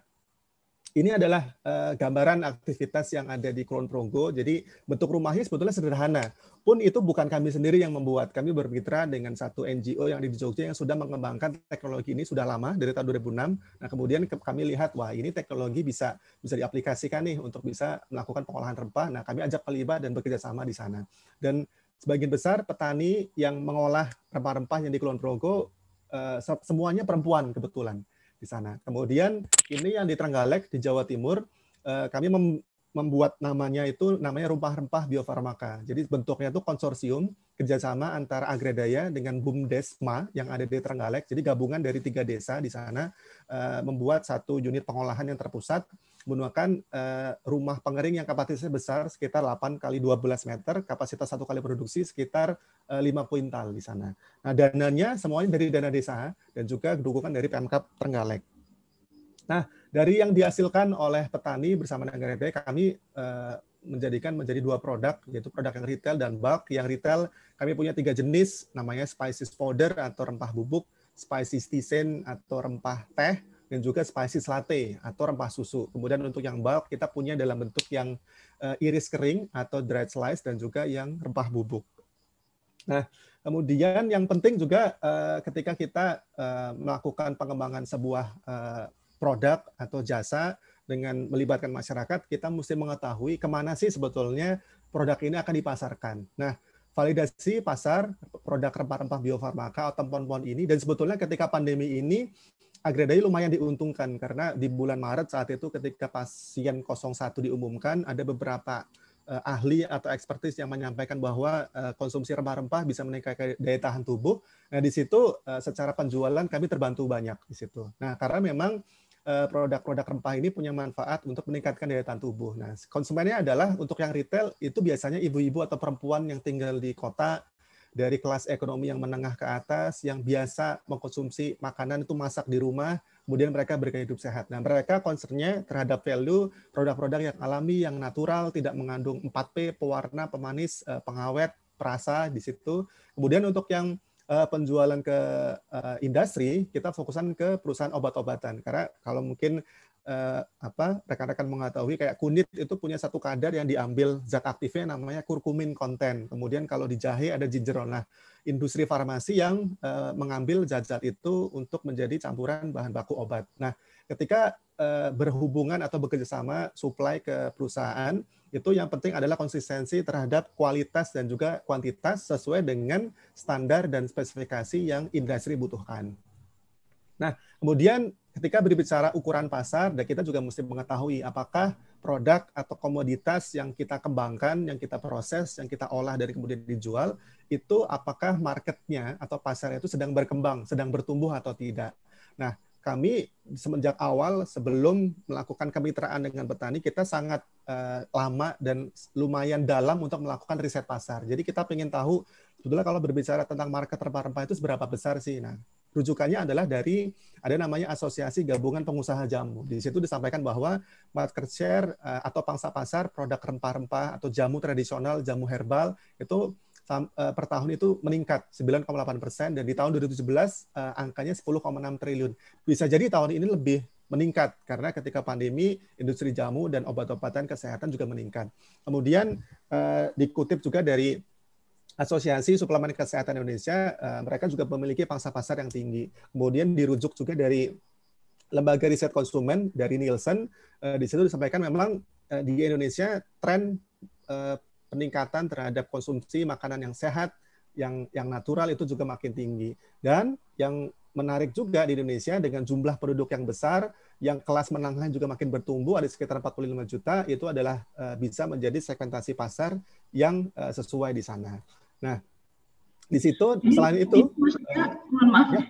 ini adalah uh, gambaran aktivitas yang ada di Kulon Progo. Jadi bentuk rumahnya sebetulnya sederhana. Pun itu bukan kami sendiri yang membuat. Kami bermitra dengan satu NGO yang ada di Jogja yang sudah mengembangkan teknologi ini sudah lama dari tahun 2006. Nah kemudian kami lihat wah ini teknologi bisa bisa diaplikasikan nih untuk bisa melakukan pengolahan rempah. Nah kami ajak pelibat dan bekerja sama di sana. Dan sebagian besar petani yang mengolah rempah-rempah yang di Kulon Progo uh, eh, semuanya perempuan kebetulan di sana. Kemudian ini yang di Trenggalek di Jawa Timur eh, kami membuat namanya itu namanya rempah-rempah biofarmaka. Jadi bentuknya itu konsorsium kerjasama antara Agredaya dengan Bumdesma yang ada di Trenggalek. Jadi gabungan dari tiga desa di sana eh, membuat satu unit pengolahan yang terpusat menggunakan uh, rumah pengering yang kapasitasnya besar sekitar 8 kali 12 meter, kapasitas satu kali produksi sekitar uh, eh, 5 kuintal di sana. Nah, dananya semuanya dari dana desa dan juga dukungan dari PMK Trenggalek. Nah, dari yang dihasilkan oleh petani bersama dengan GRB, kami uh, menjadikan menjadi dua produk yaitu produk yang retail dan bulk. Yang retail kami punya tiga jenis namanya spices powder atau rempah bubuk, spices tisane atau rempah teh, dan juga spicy latte atau rempah susu. Kemudian untuk yang bulk kita punya dalam bentuk yang eh, iris kering atau dried slice dan juga yang rempah bubuk. Nah, kemudian yang penting juga eh, ketika kita eh, melakukan pengembangan sebuah produk atau jasa dengan melibatkan masyarakat, kita mesti mengetahui kemana sih sebetulnya produk ini akan dipasarkan. Nah, validasi pasar produk rempah-rempah biofarmaka atau tempon-pon ini dan sebetulnya ketika pandemi ini Agredai lumayan diuntungkan karena di bulan Maret saat itu ketika pasien 01 diumumkan ada beberapa uh, ahli atau ekspertis yang menyampaikan bahwa uh, konsumsi rempah-rempah bisa meningkatkan daya tahan tubuh. Nah, di situ uh, secara penjualan kami terbantu banyak di situ. Nah, karena memang produk-produk rempah ini punya manfaat untuk meningkatkan daya tahan tubuh. Nah, konsumennya adalah untuk yang retail itu biasanya ibu-ibu atau perempuan yang tinggal di kota dari kelas ekonomi yang menengah ke atas yang biasa mengkonsumsi makanan itu masak di rumah, kemudian mereka bergaya hidup sehat. Nah, mereka concernnya terhadap value produk-produk yang alami, yang natural, tidak mengandung 4P, pewarna, pemanis, eh, pengawet, perasa di situ. Kemudian untuk yang eh, penjualan ke eh, industri, kita fokusan ke perusahaan obat-obatan. Karena kalau mungkin eh, apa rekan-rekan mengetahui kayak kunyit itu punya satu kadar yang diambil zat aktifnya namanya kurkumin konten. Kemudian kalau di jahe ada gingerol. Nah, industri farmasi yang eh, mengambil zat-zat itu untuk menjadi campuran bahan baku obat. Nah, ketika eh, berhubungan atau bekerjasama supply ke perusahaan itu yang penting adalah konsistensi terhadap kualitas dan juga kuantitas sesuai dengan standar dan spesifikasi yang industri butuhkan. Nah, kemudian ketika berbicara ukuran pasar, kita juga mesti mengetahui apakah produk atau komoditas yang kita kembangkan, yang kita proses, yang kita olah dari kemudian dijual, itu apakah marketnya atau pasarnya itu sedang berkembang, sedang bertumbuh atau tidak. Nah, kami semenjak awal sebelum melakukan kemitraan dengan petani, kita sangat uh, lama dan lumayan dalam untuk melakukan riset pasar. Jadi kita ingin tahu, sebetulnya kalau berbicara tentang market rempah-rempah itu seberapa besar sih. Nah, rujukannya adalah dari ada namanya Asosiasi Gabungan Pengusaha Jamu. Di situ disampaikan bahwa market share eh, atau pangsa pasar produk rempah-rempah atau jamu tradisional, jamu herbal itu eh, per tahun itu meningkat 9,8 persen dan di tahun 2017 eh, angkanya 10,6 triliun. Bisa jadi tahun ini lebih meningkat karena ketika pandemi industri jamu dan obat-obatan kesehatan juga meningkat. Kemudian dikutip juga dari Asosiasi Suplemen Kesehatan Indonesia, eh, mereka juga memiliki pangsa pasar yang tinggi. Kemudian dirujuk juga dari lembaga riset konsumen dari Nielsen, eh, di situ disampaikan memang eh, di Indonesia tren peningkatan terhadap konsumsi makanan yang sehat, yang yang natural itu juga makin tinggi. Dan yang menarik juga di Indonesia dengan jumlah penduduk yang besar, yang kelas menengah juga makin bertumbuh ada sekitar 45 juta, itu adalah bisa menjadi segmentasi pasar yang sesuai di sana. Nah, di situ selain itu, ya.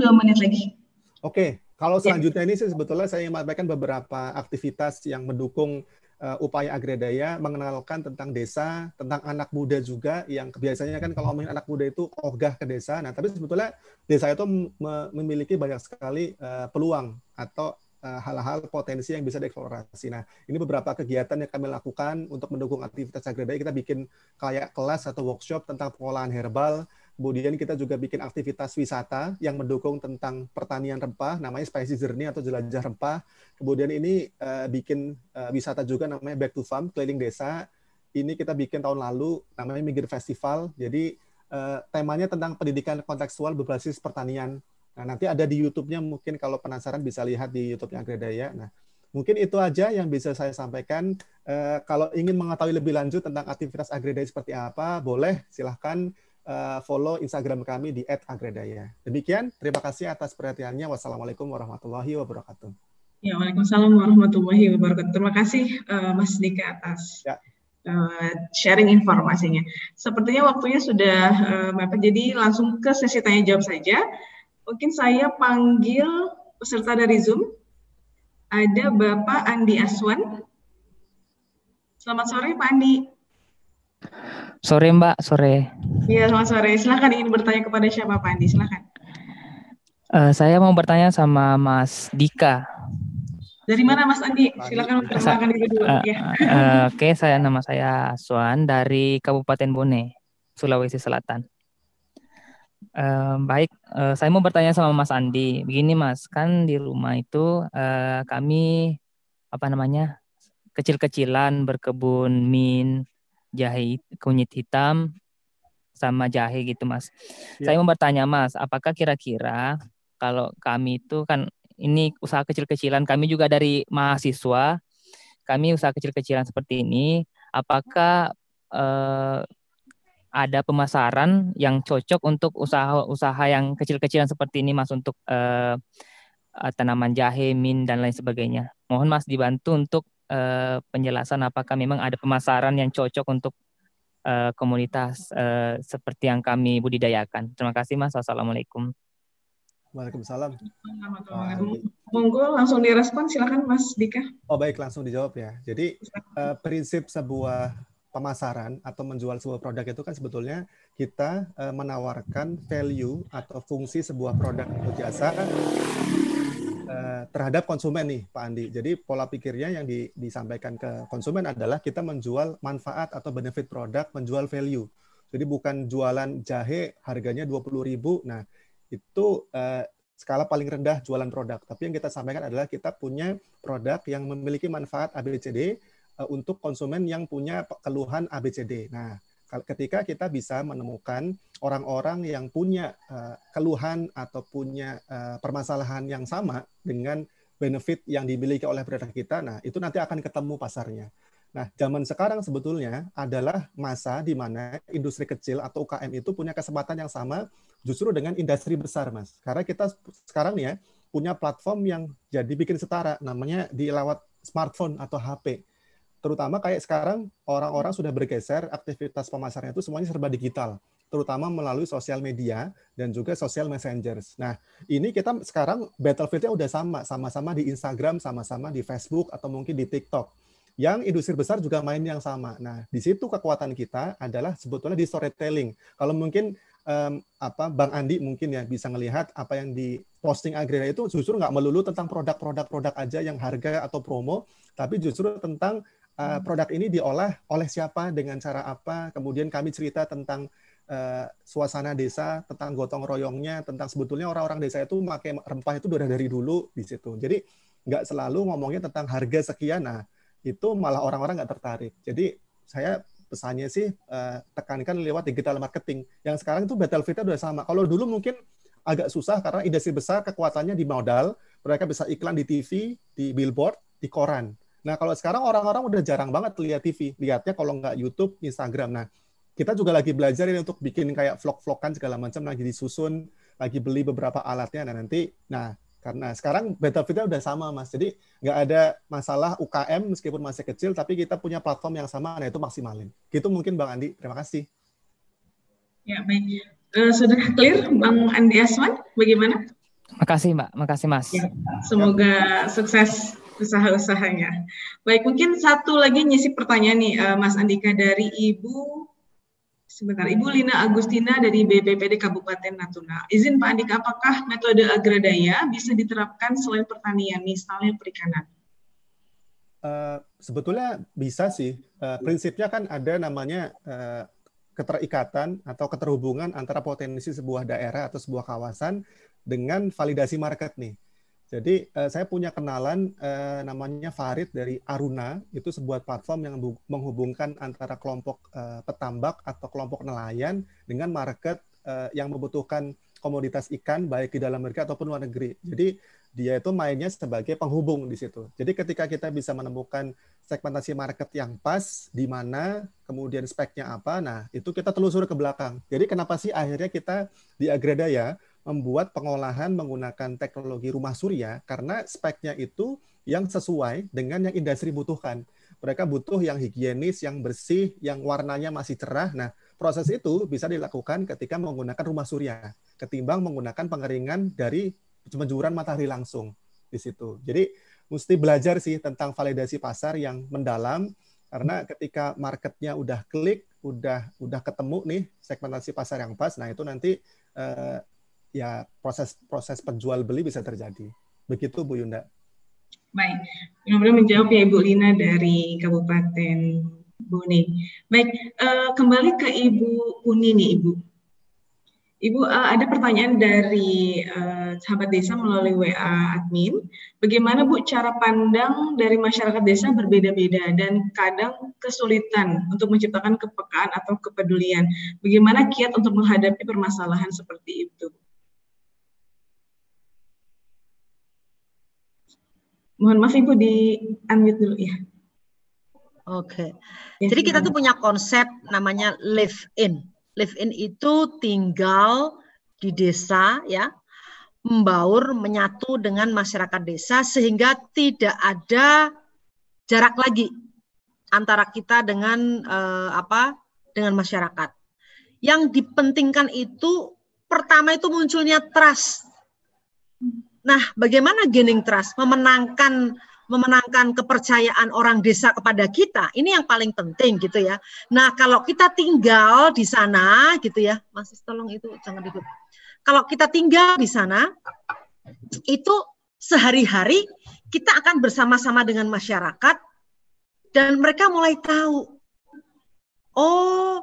dua menit lagi. Oke, kalau ya. selanjutnya ini sih sebetulnya saya menyampaikan beberapa aktivitas yang mendukung uh, upaya agredaya mengenalkan tentang desa, tentang anak muda juga yang biasanya kan kalau ngomongin anak muda itu ogah ke desa. Nah, tapi sebetulnya desa itu memiliki banyak sekali uh, peluang atau Eh, hal-hal potensi yang bisa dieksplorasi. Nah, ini beberapa kegiatan yang kami lakukan untuk mendukung aktivitas agrodaya. Kita bikin kayak kelas atau workshop tentang pengolahan herbal. Kemudian kita juga bikin aktivitas wisata yang mendukung tentang pertanian rempah, namanya Spicy Journey atau Jelajah Rempah. Kemudian ini uh, bikin uh, wisata juga namanya Back to Farm, keliling desa. Ini kita bikin tahun lalu, namanya Migir Festival. Jadi uh, temanya tentang pendidikan kontekstual berbasis pertanian Nah, nanti ada di YouTube-nya mungkin kalau penasaran bisa lihat di YouTube-nya Agredaya. Nah, mungkin itu aja yang bisa saya sampaikan. E, kalau ingin mengetahui lebih lanjut tentang aktivitas Agredaya seperti apa, boleh silahkan e, follow Instagram kami di @agredaya. Demikian, terima kasih atas perhatiannya. Wassalamualaikum warahmatullahi wabarakatuh. Ya, Waalaikumsalam warahmatullahi wabarakatuh. Terima kasih uh, Mas Dika atas ya. uh, sharing informasinya. Sepertinya waktunya sudah uh, mepet, jadi langsung ke sesi tanya jawab saja. Mungkin saya panggil peserta dari Zoom. Ada Bapak Andi Aswan. Selamat sore Pak Andi. Sore Mbak, sore. Iya, selamat sore. Silahkan ingin bertanya kepada siapa Pak Andi, silahkan. Uh, eh, saya mau bertanya sama Mas Dika. Dari mana Mas Andi? Silakan memperkenalkan diri dulu. Uh, ya. uh, Oke, okay, saya nama saya Aswan dari Kabupaten Bone, Sulawesi Selatan. Um, baik, uh, saya mau bertanya sama Mas Andi. Begini Mas, kan di rumah itu uh, kami apa namanya kecil-kecilan berkebun min, jahe, kunyit hitam, sama jahe gitu Mas. Ya. Saya mau bertanya Mas, apakah kira-kira kalau kami itu kan ini usaha kecil-kecilan, kami juga dari mahasiswa, kami usaha kecil-kecilan seperti ini, apakah uh, ada pemasaran yang cocok untuk usaha-usaha yang kecil-kecilan seperti ini Mas untuk uh, tanaman jahe, min dan lain sebagainya. Mohon Mas dibantu untuk uh, penjelasan apakah memang ada pemasaran yang cocok untuk uh, komunitas uh, seperti yang kami budidayakan. Terima kasih Mas. Assalamualaikum. Waalaikumsalam. Monggo langsung direspon silakan Mas Dika. Oh baik langsung dijawab ya. Jadi prinsip sebuah pemasaran atau menjual sebuah produk itu kan sebetulnya kita eh, menawarkan value atau fungsi sebuah produk atau jasa eh, terhadap konsumen nih Pak Andi. Jadi pola pikirnya yang disampaikan ke konsumen adalah kita menjual manfaat atau benefit produk, menjual value. Jadi bukan jualan jahe harganya 20.000. Nah, itu eh, skala paling rendah jualan produk. Tapi yang kita sampaikan adalah kita punya produk yang memiliki manfaat ABCD Eh, untuk konsumen yang punya keluhan ABCD. Nah, ketika kita bisa menemukan orang-orang yang punya eh, keluhan atau punya eh, permasalahan yang sama dengan benefit yang dimiliki oleh produk kita, nah itu nanti akan ketemu pasarnya. Nah, zaman sekarang sebetulnya adalah masa di mana industri kecil atau UKM itu punya kesempatan yang sama justru dengan industri besar, Mas. Karena kita sekarang nih ya punya platform yang jadi bikin setara namanya di lewat smartphone atau HP. Terutama kayak sekarang orang-orang sudah bergeser aktivitas pemasarnya itu semuanya serba digital, terutama melalui sosial media dan juga sosial messengers. Nah, ini kita sekarang battlefield-nya udah sama, sama-sama di Instagram, sama-sama di Facebook atau mungkin di TikTok. Yang industri besar juga main yang sama. Nah, di situ kekuatan kita adalah sebetulnya di storytelling. Kalau mungkin um, apa Bang Andi mungkin ya bisa melihat apa yang di posting Agrira itu justru nggak melulu tentang produk-produk produk aja yang harga atau promo, tapi justru tentang uh, produk ini diolah oleh siapa, dengan cara apa. Kemudian kami cerita tentang uh, suasana desa, tentang gotong royongnya, tentang sebetulnya orang-orang desa itu pakai rempah itu udah dari dulu di situ. Jadi nggak selalu ngomongnya tentang harga sekian. Nah, itu malah orang-orang nggak tertarik. Jadi saya pesannya sih uh, tekankan lewat digital marketing. Yang sekarang itu battlefieldnya udah sama. Kalau dulu mungkin agak susah karena industri besar kekuatannya di modal, mereka bisa iklan di TV, di billboard, di koran. Nah, kalau sekarang orang-orang udah jarang banget lihat TV. Lihatnya kalau nggak YouTube, Instagram. Nah, kita juga lagi belajar ini untuk bikin kayak vlog-vlogan segala macam, lagi disusun, lagi beli beberapa alatnya. Nah, nanti, nah, karena sekarang beta benefitnya udah sama, Mas. Jadi, nggak ada masalah UKM meskipun masih kecil, tapi kita punya platform yang sama, nah itu maksimalin. Gitu mungkin, Bang Andi. Terima kasih. Ya, baik. Uh, sudah clear, Bang Andi Asman? Bagaimana? Makasih, Mbak. Makasih, Mas. Ya, semoga sukses usaha-usahanya. Baik, mungkin satu lagi nyisip pertanyaan nih, uh, Mas Andika dari Ibu sebentar Ibu Lina Agustina dari BPPD Kabupaten Natuna. Izin Pak Andika, apakah metode agradaya bisa diterapkan selain pertanian, misalnya perikanan? Uh, sebetulnya bisa sih. Uh, prinsipnya kan ada namanya uh, keterikatan atau keterhubungan antara potensi sebuah daerah atau sebuah kawasan dengan validasi market nih. Jadi uh, saya punya kenalan uh, namanya Farid dari Aruna, itu sebuah platform yang menghubungkan antara kelompok uh, petambak atau kelompok nelayan dengan market uh, yang membutuhkan komoditas ikan baik di dalam negeri ataupun luar negeri. Jadi dia itu mainnya sebagai penghubung di situ. Jadi ketika kita bisa menemukan segmentasi market yang pas, di mana, kemudian speknya apa, nah itu kita telusur ke belakang. Jadi kenapa sih akhirnya kita di Agredaya membuat pengolahan menggunakan teknologi rumah surya karena speknya itu yang sesuai dengan yang industri butuhkan. Mereka butuh yang higienis, yang bersih, yang warnanya masih cerah. Nah, proses itu bisa dilakukan ketika menggunakan rumah surya ketimbang menggunakan pengeringan dari penjuran matahari langsung di situ. Jadi mesti belajar sih tentang validasi pasar yang mendalam karena ketika marketnya udah klik, udah udah ketemu nih segmentasi pasar yang pas, nah itu nanti eh, ya proses proses penjual beli bisa terjadi. Begitu Bu Yunda. Baik, mudah-mudahan menjawab ya Ibu Lina dari Kabupaten Bone. Baik, uh, kembali ke Ibu Uni nih Ibu. Ibu, uh, ada pertanyaan dari uh, sahabat desa melalui WA admin. Bagaimana Bu cara pandang dari masyarakat desa berbeda-beda dan kadang kesulitan untuk menciptakan kepekaan atau kepedulian. Bagaimana kiat untuk menghadapi permasalahan seperti itu? Mohon maaf Ibu di unmute dulu ya. Oke. Okay. Ya, Jadi kita tuh punya konsep namanya live in. Live in itu tinggal di desa ya, membaur, menyatu dengan masyarakat desa sehingga tidak ada jarak lagi antara kita dengan eh, apa? dengan masyarakat. Yang dipentingkan itu pertama itu munculnya trust hmm. Nah, bagaimana gaining trust memenangkan memenangkan kepercayaan orang desa kepada kita ini yang paling penting gitu ya. Nah kalau kita tinggal di sana gitu ya, masih tolong itu jangan dikut. Kalau kita tinggal di sana itu sehari-hari kita akan bersama-sama dengan masyarakat dan mereka mulai tahu, oh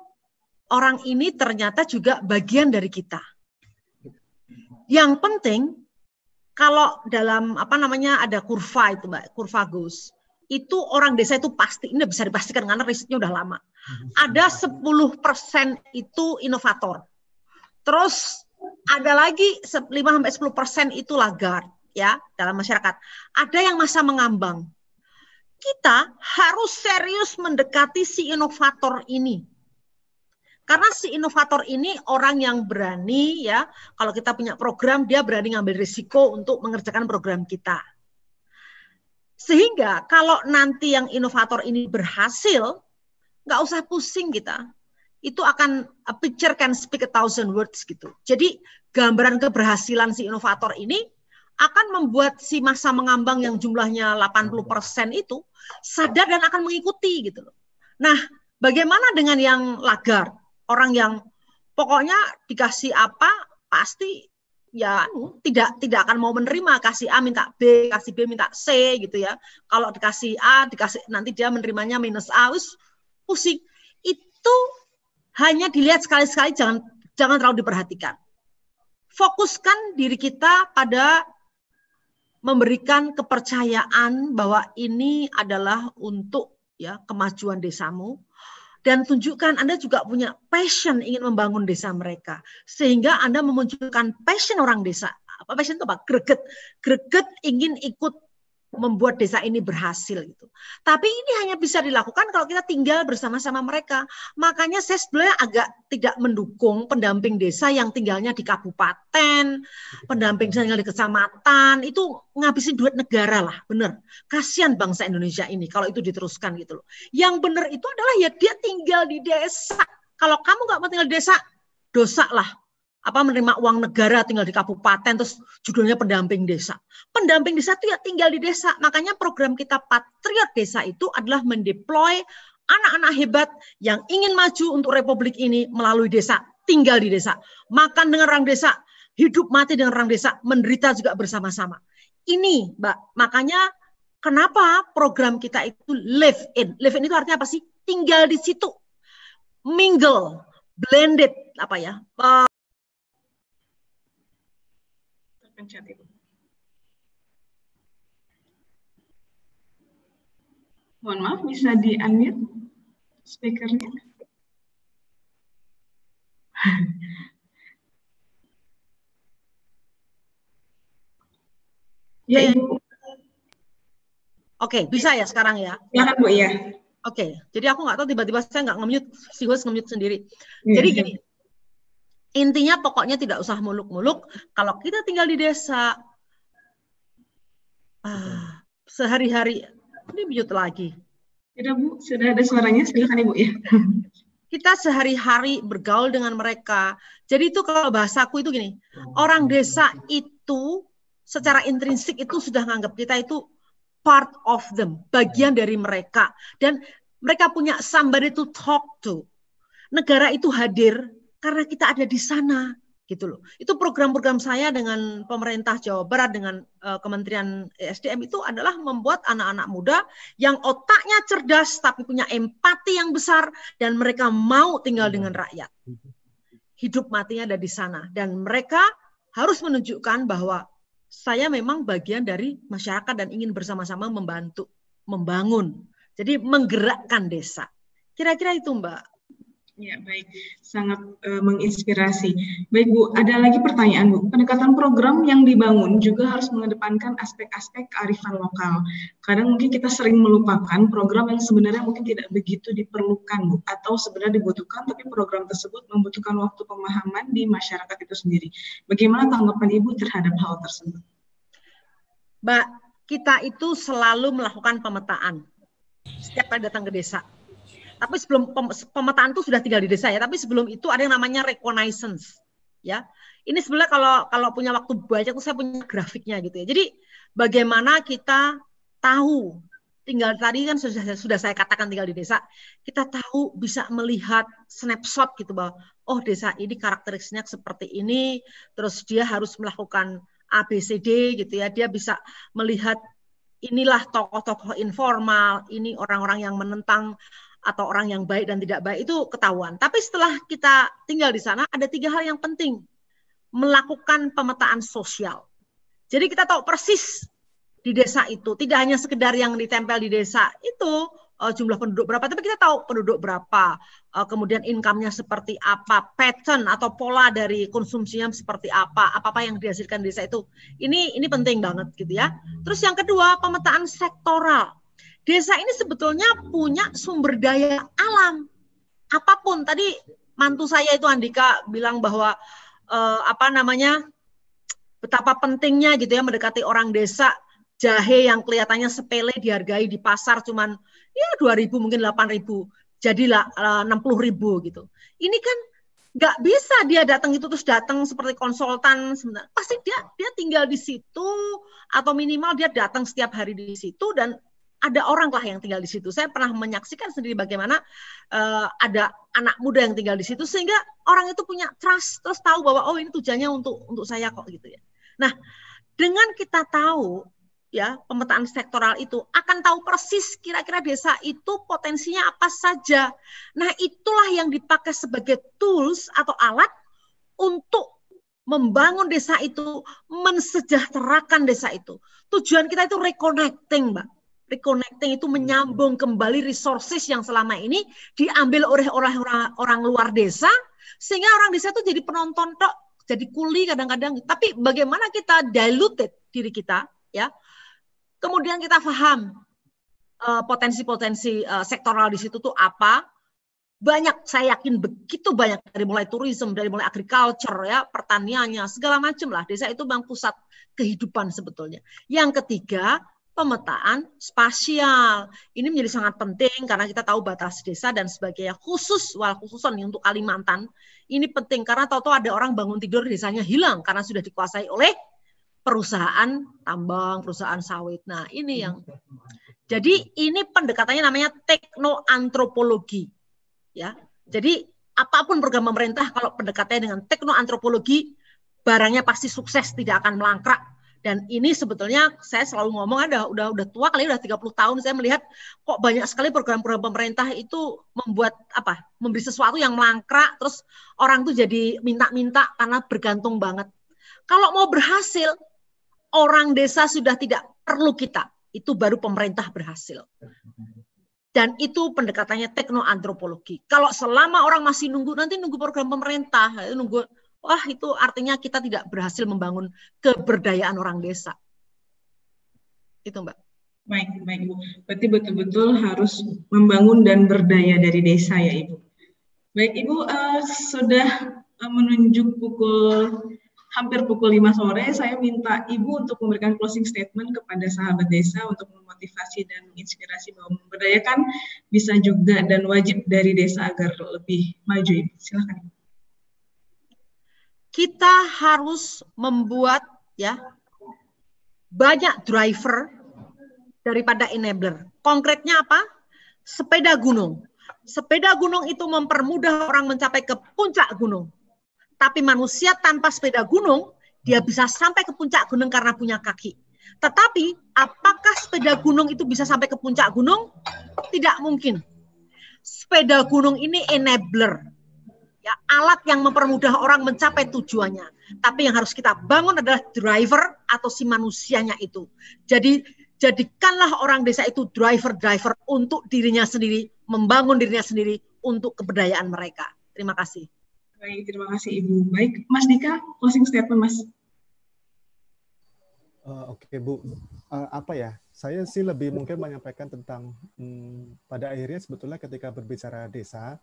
orang ini ternyata juga bagian dari kita. Yang penting kalau dalam apa namanya ada kurva itu mbak kurva Gus itu orang desa itu pasti ini bisa dipastikan karena risetnya udah lama hmm. ada 10% itu inovator terus ada lagi 5 sampai persen itu lagar ya dalam masyarakat ada yang masa mengambang kita harus serius mendekati si inovator ini karena si inovator ini orang yang berani ya, kalau kita punya program dia berani ngambil risiko untuk mengerjakan program kita. Sehingga kalau nanti yang inovator ini berhasil, nggak usah pusing kita. Itu akan a picture can speak a thousand words gitu. Jadi gambaran keberhasilan si inovator ini akan membuat si masa mengambang yang jumlahnya 80% itu sadar dan akan mengikuti gitu loh. Nah, bagaimana dengan yang lagar? orang yang pokoknya dikasih apa pasti ya hmm. tidak tidak akan mau menerima kasih A minta B kasih B minta C gitu ya kalau dikasih A dikasih nanti dia menerimanya minus A us pusing itu hanya dilihat sekali-sekali jangan jangan terlalu diperhatikan fokuskan diri kita pada memberikan kepercayaan bahwa ini adalah untuk ya kemajuan desamu dan tunjukkan Anda juga punya passion ingin membangun desa mereka sehingga Anda memunculkan passion orang desa apa passion itu Pak? greget greget ingin ikut membuat desa ini berhasil gitu. Tapi ini hanya bisa dilakukan kalau kita tinggal bersama-sama mereka. Makanya saya sebenarnya agak tidak mendukung pendamping desa yang tinggalnya di kabupaten, pendamping desa tinggal di kecamatan, itu ngabisin duit negara lah, bener. Kasihan bangsa Indonesia ini kalau itu diteruskan gitu loh. Yang bener itu adalah ya dia tinggal di desa. Kalau kamu nggak mau tinggal di desa, dosa lah apa menerima uang negara tinggal di kabupaten terus judulnya pendamping desa. Pendamping desa itu ya tinggal di desa. Makanya program kita Patriot Desa itu adalah mendeploy anak-anak hebat yang ingin maju untuk republik ini melalui desa, tinggal di desa, makan dengan orang desa, hidup mati dengan orang desa, menderita juga bersama-sama. Ini, Mbak, makanya kenapa program kita itu live in. Live in itu artinya apa sih? Tinggal di situ. Mingle, blended apa ya? Eh, pencet Mohon maaf, bisa di-unmute speakernya? <laughs> ya, Ibu. Oke, okay, bisa ya sekarang ya? Ya, Bu, ya. Oke, okay, jadi aku nggak tahu tiba-tiba saya nggak nge-mute, si nge-mute sendiri. Ya, jadi iya. gini, ya Intinya pokoknya tidak usah muluk-muluk. Kalau kita tinggal di desa, ah, sehari-hari ini mute lagi. Sudah Bu, sudah ada suaranya. Silakan Ibu ya. <laughs> Kita sehari-hari bergaul dengan mereka. Jadi itu kalau bahasaku itu gini, orang desa itu secara intrinsik itu sudah menganggap kita itu part of them, bagian dari mereka. Dan mereka punya somebody to talk to. Negara itu hadir karena kita ada di sana gitu loh. Itu program-program saya dengan pemerintah Jawa Barat dengan uh, Kementerian e SDM itu adalah membuat anak-anak muda yang otaknya cerdas tapi punya empati yang besar dan mereka mau tinggal dengan hmm. rakyat. Hidup matinya ada di sana dan mereka harus menunjukkan bahwa saya memang bagian dari masyarakat dan ingin bersama-sama membantu membangun. Jadi menggerakkan desa. Kira-kira itu Mbak Ya, baik. Sangat e, menginspirasi. Baik, Bu, ada lagi pertanyaan, Bu. Pendekatan program yang dibangun juga harus mengedepankan aspek-aspek kearifan lokal. Kadang mungkin kita sering melupakan program yang sebenarnya mungkin tidak begitu diperlukan, Bu, atau sebenarnya dibutuhkan, tapi program tersebut membutuhkan waktu pemahaman di masyarakat itu sendiri. Bagaimana tanggapan Ibu terhadap hal tersebut? Mbak, kita itu selalu melakukan pemetaan setiap kali datang ke desa tapi sebelum pem pemetaan itu sudah tinggal di desa ya, tapi sebelum itu ada yang namanya reconnaissance ya. Ini sebenarnya kalau kalau punya waktu banyak tuh saya punya grafiknya gitu ya. Jadi bagaimana kita tahu tinggal tadi kan sudah sudah saya katakan tinggal di desa, kita tahu bisa melihat snapshot gitu bahwa oh desa ini karakteristiknya seperti ini, terus dia harus melakukan ABCD gitu ya. Dia bisa melihat inilah tokoh-tokoh informal, ini orang-orang yang menentang atau orang yang baik dan tidak baik itu ketahuan. Tapi setelah kita tinggal di sana, ada tiga hal yang penting. Melakukan pemetaan sosial. Jadi kita tahu persis di desa itu. Tidak hanya sekedar yang ditempel di desa itu, uh, jumlah penduduk berapa, tapi kita tahu penduduk berapa. Uh, kemudian income-nya seperti apa, pattern atau pola dari konsumsinya seperti apa, apa-apa yang dihasilkan di desa itu. Ini ini penting banget gitu ya. Terus yang kedua, pemetaan sektoral desa ini sebetulnya punya sumber daya alam apapun. Tadi mantu saya itu Andika bilang bahwa eh, apa namanya betapa pentingnya gitu ya mendekati orang desa jahe yang kelihatannya sepele dihargai di pasar cuman ya 2000 mungkin 8000 jadilah eh, uh, 60.000 gitu. Ini kan nggak bisa dia datang itu terus datang seperti konsultan sebenarnya pasti dia dia tinggal di situ atau minimal dia datang setiap hari di situ dan ada orang lah yang tinggal di situ. Saya pernah menyaksikan sendiri bagaimana uh, ada anak muda yang tinggal di situ sehingga orang itu punya trust terus tahu bahwa oh ini tujuannya untuk untuk saya kok gitu ya. Nah, dengan kita tahu ya pemetaan sektoral itu akan tahu persis kira-kira desa itu potensinya apa saja. Nah, itulah yang dipakai sebagai tools atau alat untuk membangun desa itu, mensejahterakan desa itu. Tujuan kita itu reconnecting, Mbak reconnecting itu hmm. menyambung kembali resources yang selama ini diambil oleh orang-orang orang luar desa sehingga orang desa itu jadi penonton tok jadi kuli kadang-kadang tapi bagaimana kita diluted diri kita ya kemudian kita paham eh, potensi-potensi uh, uh, sektoral di situ tuh apa banyak saya yakin begitu banyak dari mulai turisme dari mulai agriculture ya pertaniannya segala macam lah desa itu bang pusat kehidupan sebetulnya yang ketiga pemetaan spasial. Ini menjadi sangat penting karena kita tahu batas desa dan sebagainya. Khusus wal khususan untuk Kalimantan, ini penting karena tahu-tahu ada orang bangun tidur desanya hilang karena sudah dikuasai oleh perusahaan tambang, perusahaan sawit. Nah, ini yang jadi ini pendekatannya namanya teknoantropologi. Ya. Jadi apapun program pemerintah kalau pendekatannya dengan teknoantropologi barangnya pasti sukses tidak akan melangkrak dan ini sebetulnya saya selalu ngomong ada udah udah tua kali udah 30 tahun saya melihat kok banyak sekali program-program pemerintah itu membuat apa? memberi sesuatu yang melangkrak terus orang tuh jadi minta-minta karena bergantung banget. Kalau mau berhasil orang desa sudah tidak perlu kita. Itu baru pemerintah berhasil dan itu pendekatannya tekno Kalau selama orang masih nunggu nanti nunggu program pemerintah, nunggu wah itu artinya kita tidak berhasil membangun keberdayaan orang desa. Itu Mbak. Baik, baik ibu. Berarti betul-betul harus membangun dan berdaya dari desa ya Ibu. Baik Ibu, uh, sudah eh, menunjuk pukul hampir pukul 5 sore, saya minta Ibu untuk memberikan closing statement kepada sahabat desa untuk memotivasi dan menginspirasi bahwa memberdayakan bisa juga dan wajib dari desa agar lebih maju. Ibu. Silakan Ibu kita harus membuat ya banyak driver daripada enabler. Konkretnya apa? Sepeda gunung. Sepeda gunung itu mempermudah orang mencapai ke puncak gunung. Tapi manusia tanpa sepeda gunung, dia bisa sampai ke puncak gunung karena punya kaki. Tetapi apakah sepeda gunung itu bisa sampai ke puncak gunung? Tidak mungkin. Sepeda gunung ini enabler ya, alat yang mempermudah orang mencapai tujuannya. Tapi yang harus kita bangun adalah driver atau si manusianya itu. Jadi jadikanlah orang desa itu driver-driver untuk dirinya sendiri, membangun dirinya sendiri untuk keberdayaan mereka. Terima kasih. Baik, terima kasih Ibu. Baik, Mas Dika, closing statement Mas. Uh, Oke okay, Bu, uh, apa ya? Saya sih lebih mungkin menyampaikan tentang hmm, pada akhirnya sebetulnya ketika berbicara desa,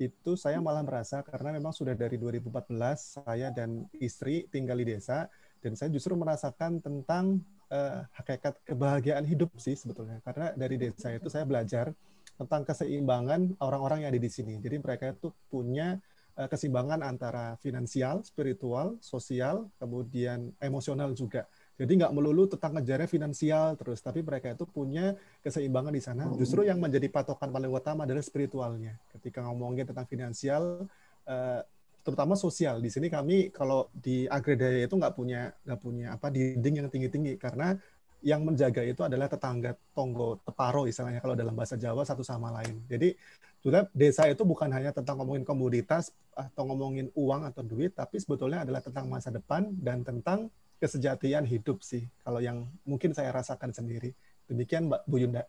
itu saya malah merasa karena memang sudah dari 2014 saya dan istri tinggal di desa dan saya justru merasakan tentang uh, hakikat kebahagiaan hidup sih sebetulnya karena dari desa itu saya belajar tentang keseimbangan orang-orang yang ada di sini. Jadi mereka itu punya uh, keseimbangan antara finansial, spiritual, sosial, kemudian emosional juga. Jadi nggak melulu tentang ngejarnya finansial terus, tapi mereka itu punya keseimbangan di sana. Hmm. Justru yang menjadi patokan paling utama adalah spiritualnya. Ketika ngomongin tentang finansial, eh, terutama sosial. Di sini kami kalau di Agredaya itu nggak punya nggak punya apa dinding yang tinggi-tinggi karena yang menjaga itu adalah tetangga tonggo teparo istilahnya kalau dalam bahasa Jawa satu sama lain. Jadi sudah desa itu bukan hanya tentang ngomongin komoditas atau ngomongin uang atau duit, tapi sebetulnya adalah tentang masa depan dan tentang kesejatian hidup sih kalau yang mungkin saya rasakan sendiri. Demikian Mbak Bu Yunda.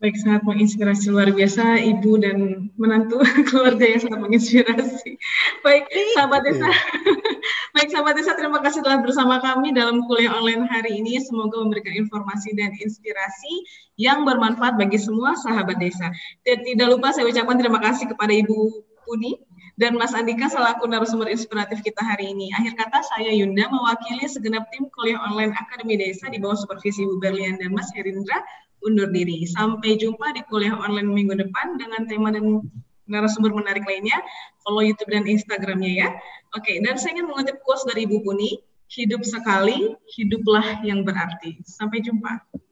Baik, sangat menginspirasi luar biasa ibu dan menantu <laughs> keluarga yang sangat menginspirasi. Baik, sahabat desa. <laughs> Baik, sahabat desa, terima kasih telah bersama kami dalam kuliah online hari ini. Semoga memberikan informasi dan inspirasi yang bermanfaat bagi semua sahabat desa. Dan tidak lupa saya ucapkan terima kasih kepada Ibu Uni dan Mas Andika selaku narasumber inspiratif kita hari ini. Akhir kata saya Yunda mewakili segenap tim kuliah online Akademi Desa di bawah supervisi Bu Berlian dan Mas Herindra undur diri. Sampai jumpa di kuliah online minggu depan dengan tema dan narasumber menarik lainnya. Follow YouTube dan Instagramnya ya. Oke, dan saya ingin mengutip quotes dari Ibu Puni, hidup sekali, hiduplah yang berarti. Sampai jumpa.